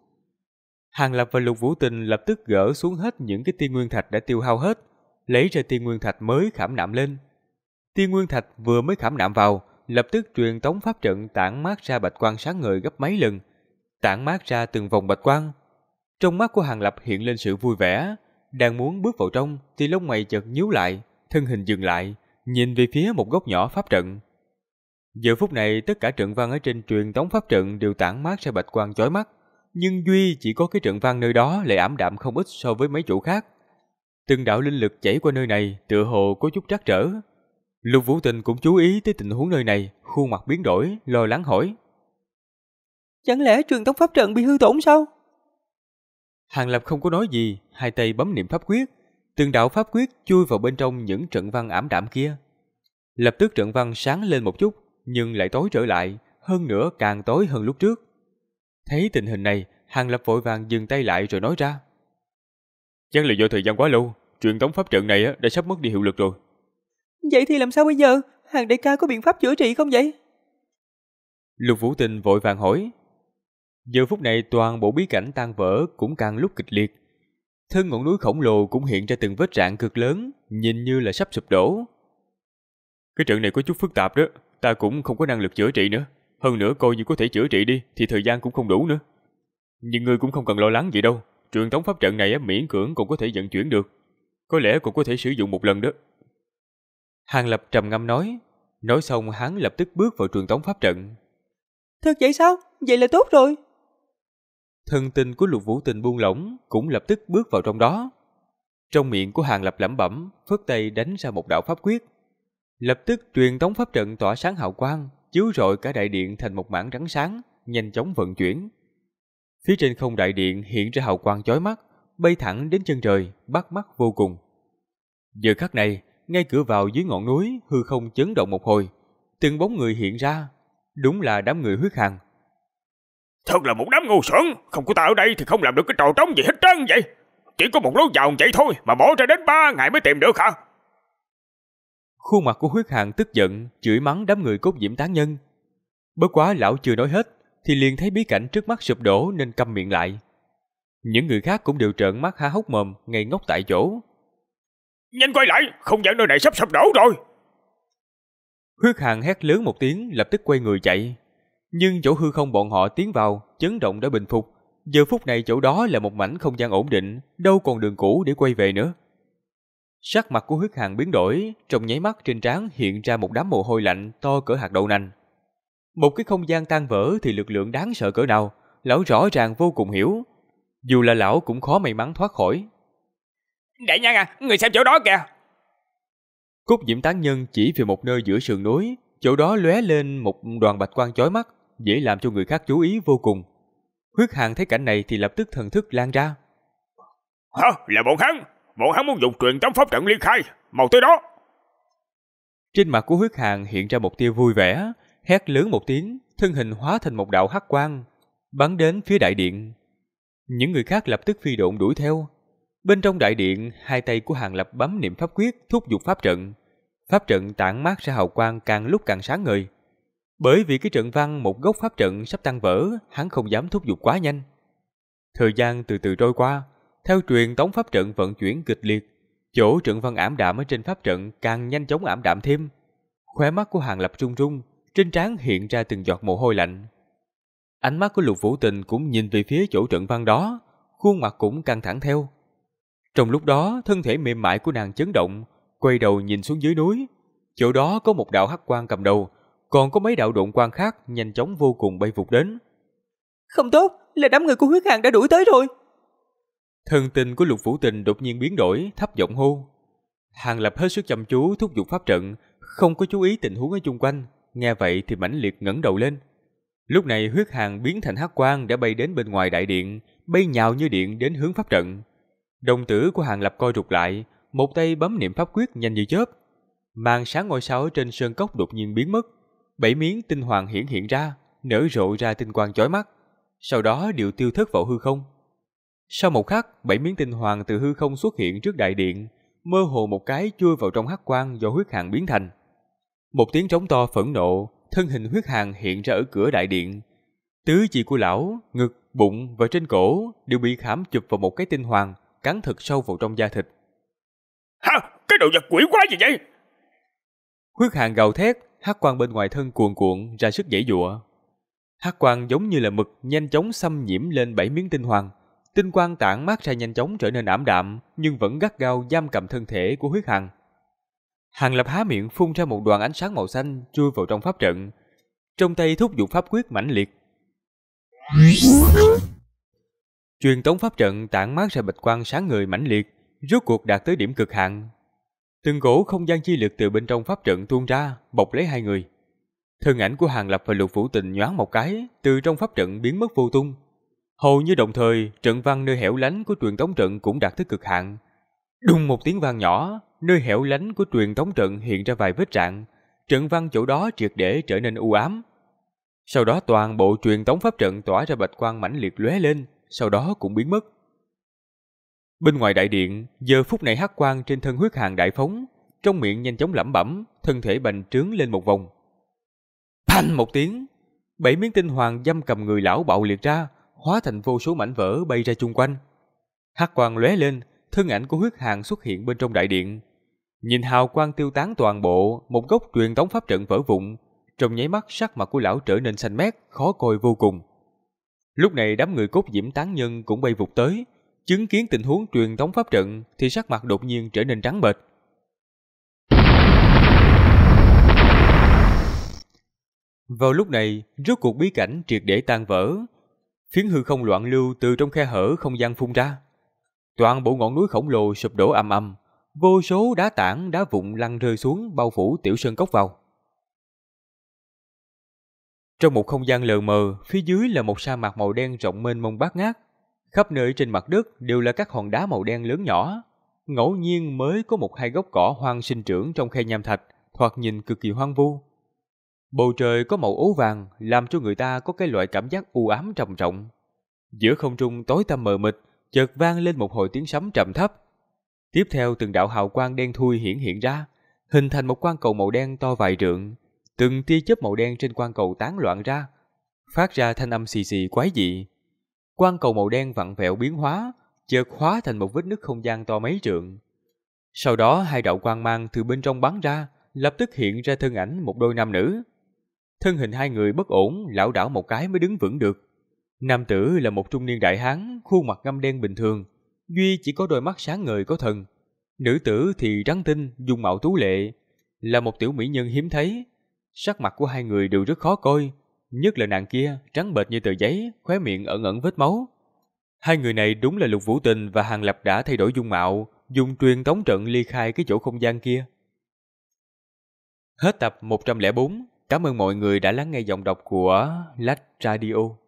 Speaker 1: Hàng Lập và Lục Vũ Tình lập tức gỡ xuống hết những cái tiên nguyên thạch đã tiêu hao hết, lấy ra tiên nguyên thạch mới khảm nạm lên. Tiên nguyên thạch vừa mới khảm nạm vào, lập tức truyền tống pháp trận tản mát ra bạch quang sáng ngời gấp mấy lần, tản mát ra từng vòng bạch quang. Trong mắt của Hàng Lập hiện lên sự vui vẻ, đang muốn bước vào trong thì lông mày chợt nhíu lại, thân hình dừng lại, nhìn về phía một góc nhỏ pháp trận. Giờ phút này tất cả trận văn ở trên truyền tống pháp trận đều tản mát ra bạch quang chói mắt, nhưng duy chỉ có cái trận văn nơi đó lại ảm đạm không ít so với mấy chỗ khác. Từng đạo linh lực chảy qua nơi này tựa hồ có chút trắc trở. Lục Vũ Tình cũng chú ý tới tình huống nơi này, khuôn mặt biến đổi, lo lắng hỏi. Chẳng lẽ
Speaker 2: truyền tống pháp trận bị hư tổn
Speaker 1: sao? Hàng Lập không có nói gì, hai tay bấm niệm pháp quyết, từng đạo pháp quyết chui vào bên trong những trận văn ảm đạm kia. Lập tức trận văn sáng lên một chút, nhưng lại tối trở lại, hơn nữa càng tối hơn lúc trước. Thấy tình hình này, Hàng Lập vội vàng dừng tay lại rồi nói ra. Chắc là do thời gian quá lâu, truyền tống pháp trận này đã sắp mất đi hiệu lực rồi.
Speaker 2: Vậy thì làm sao bây giờ? Hàng đại ca có biện pháp chữa trị không vậy?
Speaker 1: Lục Vũ Tình vội vàng hỏi. Giờ phút này toàn bộ bí cảnh tan vỡ cũng càng lúc kịch liệt. Thân ngọn núi khổng lồ cũng hiện ra từng vết rạn cực lớn, nhìn như là sắp sụp đổ. Cái trận này có chút phức tạp đó, ta cũng không có năng lực chữa trị nữa. Hơn nữa coi như có thể chữa trị đi thì thời gian cũng không đủ nữa. Nhưng ngươi cũng không cần lo lắng gì đâu, truyền thống pháp trận này miễn cưỡng cũng có thể vận chuyển được. Có lẽ cũng có thể sử dụng một lần đó. Hàng Lập trầm ngâm nói, nói xong hắn lập tức bước vào truyền thống pháp trận.
Speaker 2: Thật vậy sao? Vậy là tốt rồi
Speaker 1: thân tình của lục vũ tình buông lỏng cũng lập tức bước vào trong đó. Trong miệng của hàng lập lẩm bẩm, phất tay đánh ra một đạo pháp quyết. Lập tức truyền tống pháp trận tỏa sáng hào quang, chiếu rọi cả đại điện thành một mảng trắng sáng, nhanh chóng vận chuyển. Phía trên không đại điện hiện ra hào quang chói mắt, bay thẳng đến chân trời, bắt mắt vô cùng. Giờ khắc này, ngay cửa vào dưới ngọn núi, hư không chấn động một hồi, từng bóng người hiện ra, đúng là đám người huyết hàng Thật là một đám ngu xuẩn Không có ta ở đây thì không làm được cái trò trống gì hết trơn vậy Chỉ có một lối vào vậy thôi Mà bỏ ra đến ba ngày mới tìm được hả Khuôn mặt của huyết Hạng tức giận Chửi mắng đám người cốt diễm tán nhân Bất quá lão chưa nói hết Thì liền thấy bí cảnh trước mắt sụp đổ Nên câm miệng lại Những người khác cũng đều trợn mắt há hốc mồm ngây ngốc tại chỗ Nhanh quay lại không gian nơi này sắp sụp đổ rồi Huyết Hạng hét lớn một tiếng Lập tức quay người chạy nhưng chỗ hư không bọn họ tiến vào, chấn động đã bình phục. Giờ phút này chỗ đó là một mảnh không gian ổn định, đâu còn đường cũ để quay về nữa. Sắc mặt của huyết hàng biến đổi, trong nháy mắt trên trán hiện ra một đám mồ hôi lạnh to cỡ hạt đậu nành. Một cái không gian tan vỡ thì lực lượng đáng sợ cỡ nào, lão rõ ràng vô cùng hiểu. Dù là lão cũng khó may mắn thoát khỏi. Đại nhân à, người xem chỗ đó kìa. Cúc Diễm Tán Nhân chỉ về một nơi giữa sườn núi, chỗ đó lóe lên một đoàn bạch quang chói mắt, dễ làm cho người khác chú ý vô cùng. Huyết Hàng thấy cảnh này thì lập tức thần thức lan ra. Hả? Là bọn hắn? Bọn hắn muốn dùng truyền tống pháp trận liên khai. Màu tới đó. Trên mặt của Huyết Hàng hiện ra một tia vui vẻ, hét lớn một tiếng, thân hình hóa thành một đạo hắc quang, bắn đến phía đại điện. Những người khác lập tức phi độn đuổi theo. Bên trong đại điện, hai tay của Hàng Lập bấm niệm pháp quyết thúc giục pháp trận. Pháp trận tản mát ra hào quang càng lúc càng sáng ngời. Bởi vì cái trận văn một góc pháp trận sắp tan vỡ, hắn không dám thúc giục quá nhanh. Thời gian từ từ trôi qua, theo truyền tống pháp trận vận chuyển kịch liệt, chỗ trận văn ảm đạm ở trên pháp trận càng nhanh chóng ảm đạm thêm. Khóe mắt của Hàng Lập run run, trên trán hiện ra từng giọt mồ hôi lạnh. Ánh mắt của Lục Vũ Tình cũng nhìn về phía chỗ trận văn đó, khuôn mặt cũng căng thẳng theo. Trong lúc đó, thân thể mềm mại của nàng chấn động, quay đầu nhìn xuống dưới núi. Chỗ đó có một đạo hắc quan cầm đầu, còn có mấy đạo độn quan khác nhanh chóng vô cùng bay vụt đến.
Speaker 2: Không tốt, là đám người của huyết hàng đã đuổi tới rồi.
Speaker 1: Thần tình của lục vũ tình đột nhiên biến đổi, thấp giọng hô. Hàng lập hết sức chăm chú thúc giục pháp trận, không có chú ý tình huống ở chung quanh. Nghe vậy thì mãnh liệt ngẩng đầu lên. Lúc này huyết hàng biến thành hắc quang đã bay đến bên ngoài đại điện, bay nhào như điện đến hướng pháp trận. Đồng tử của hàng lập coi rụt lại, một tay bấm niệm pháp quyết nhanh như chớp. Màn sáng ngôi sao ở trên sơn cốc đột nhiên biến mất, bảy miếng tinh hoàng hiển hiện ra, nở rộ ra tinh quang chói mắt, sau đó đều tiêu thất vào hư không. Sau một khắc, bảy miếng tinh hoàng từ hư không xuất hiện trước đại điện, mơ hồ một cái chui vào trong hắc quang do huyết hàng biến thành. Một tiếng trống to phẫn nộ, thân hình huyết hàng hiện ra ở cửa đại điện. Tứ chi của lão, ngực, bụng và trên cổ đều bị khảm chụp vào một cái tinh hoàng, cắn thật sâu vào trong da thịt. Ha! Cái đồ vật quỷ quá gì vậy? Huyết hàng gào thét, hắc quang bên ngoài thân cuồn cuộn ra sức dãy dụa. Hắc quang giống như là mực nhanh chóng xâm nhiễm lên bảy miếng tinh hoàng. Tinh quang tản mát ra nhanh chóng trở nên ảm đạm, nhưng vẫn gắt gao giam cầm thân thể của huyết hằng. Hằng lập há miệng phun ra một đoàn ánh sáng màu xanh chui vào trong pháp trận. Trong tay thúc giục pháp quyết mãnh liệt. Truyền tống pháp trận tản mát ra bạch quang sáng người mãnh liệt, rốt cuộc đạt tới điểm cực hạn, Từng gỗ không gian chi lực từ bên trong pháp trận tuôn ra, bọc lấy hai người. Thân ảnh của Hàng Lập và Lục Vũ Tình nhoáng một cái, từ trong pháp trận biến mất vô tung. Hầu như đồng thời, trận văn nơi hẻo lánh của truyền tống trận cũng đạt tới cực hạn. Đùng một tiếng vang nhỏ, nơi hẻo lánh của truyền tống trận hiện ra vài vết rạn, trận văn chỗ đó triệt để trở nên u ám. Sau đó toàn bộ truyền tống pháp trận tỏa ra bạch quang mãnh liệt lóe lên, sau đó cũng biến mất. Bên ngoài đại điện, giờ phút này hắc quang trên thân huyết hàng đại phóng, trong miệng nhanh chóng lẩm bẩm, thân thể bành trướng lên một vòng. Phanh một tiếng, bảy miếng tinh hoàng dâm cầm người lão bạo liệt ra, hóa thành vô số mảnh vỡ bay ra chung quanh. Hắc quang lóe lên, thân ảnh của huyết hàng xuất hiện bên trong đại điện. Nhìn hào quang tiêu tán toàn bộ, một gốc truyền tống pháp trận vỡ vụn, trong nháy mắt sắc mặt của lão trở nên xanh mét, khó coi vô cùng. Lúc này đám người cốt diễm tán nhân cũng bay vụt tới, Chứng kiến tình huống truyền thống pháp trận thì sắc mặt đột nhiên trở nên trắng bệch. Vào lúc này, rốt cuộc bí cảnh triệt để tan vỡ. Phiến hư không loạn lưu từ trong khe hở không gian phun ra. Toàn bộ ngọn núi khổng lồ sụp đổ âm âm, vô số đá tảng đá vụn lăn rơi xuống bao phủ tiểu sơn cốc vào. Trong một không gian lờ mờ, phía dưới là một sa mạc màu đen rộng mênh mông bát ngát. Khắp nơi trên mặt đất đều là các hòn đá màu đen lớn nhỏ. Ngẫu nhiên mới có một hai gốc cỏ hoang sinh trưởng trong khe nham thạch, thoạt nhìn cực kỳ hoang vu. Bầu trời có màu ố vàng làm cho người ta có cái loại cảm giác u ám trầm trọng. Giữa không trung tối tăm mờ mịt, chợt vang lên một hồi tiếng sấm trầm thấp. Tiếp theo từng đạo hào quang đen thui hiển hiện ra, hình thành một quang cầu màu đen to vài trượng. Từng tia chớp màu đen trên quang cầu tán loạn ra, phát ra thanh âm xì xì quái dị, Quang cầu màu đen vặn vẹo biến hóa, chợt hóa thành một vết nứt không gian to mấy trượng. Sau đó hai đạo quang mang từ bên trong bắn ra, lập tức hiện ra thân ảnh một đôi nam nữ. Thân hình hai người bất ổn, lão đảo một cái mới đứng vững được. Nam tử là một trung niên đại hán, khuôn mặt ngăm đen bình thường, duy chỉ có đôi mắt sáng ngời có thần. Nữ tử thì trắng tinh, dung mạo tú lệ, là một tiểu mỹ nhân hiếm thấy. Sắc mặt của hai người đều rất khó coi, Nhất là nàng kia, trắng bệch như tờ giấy, khóe miệng ẩn ẩn vết máu. Hai người này đúng là Lục Vũ Tình và Hàng Lập đã thay đổi dung mạo, dùng truyền tống trận ly khai cái chỗ không gian kia. Hết tập 104. Cảm ơn mọi người đã lắng nghe giọng đọc của Lách Radio.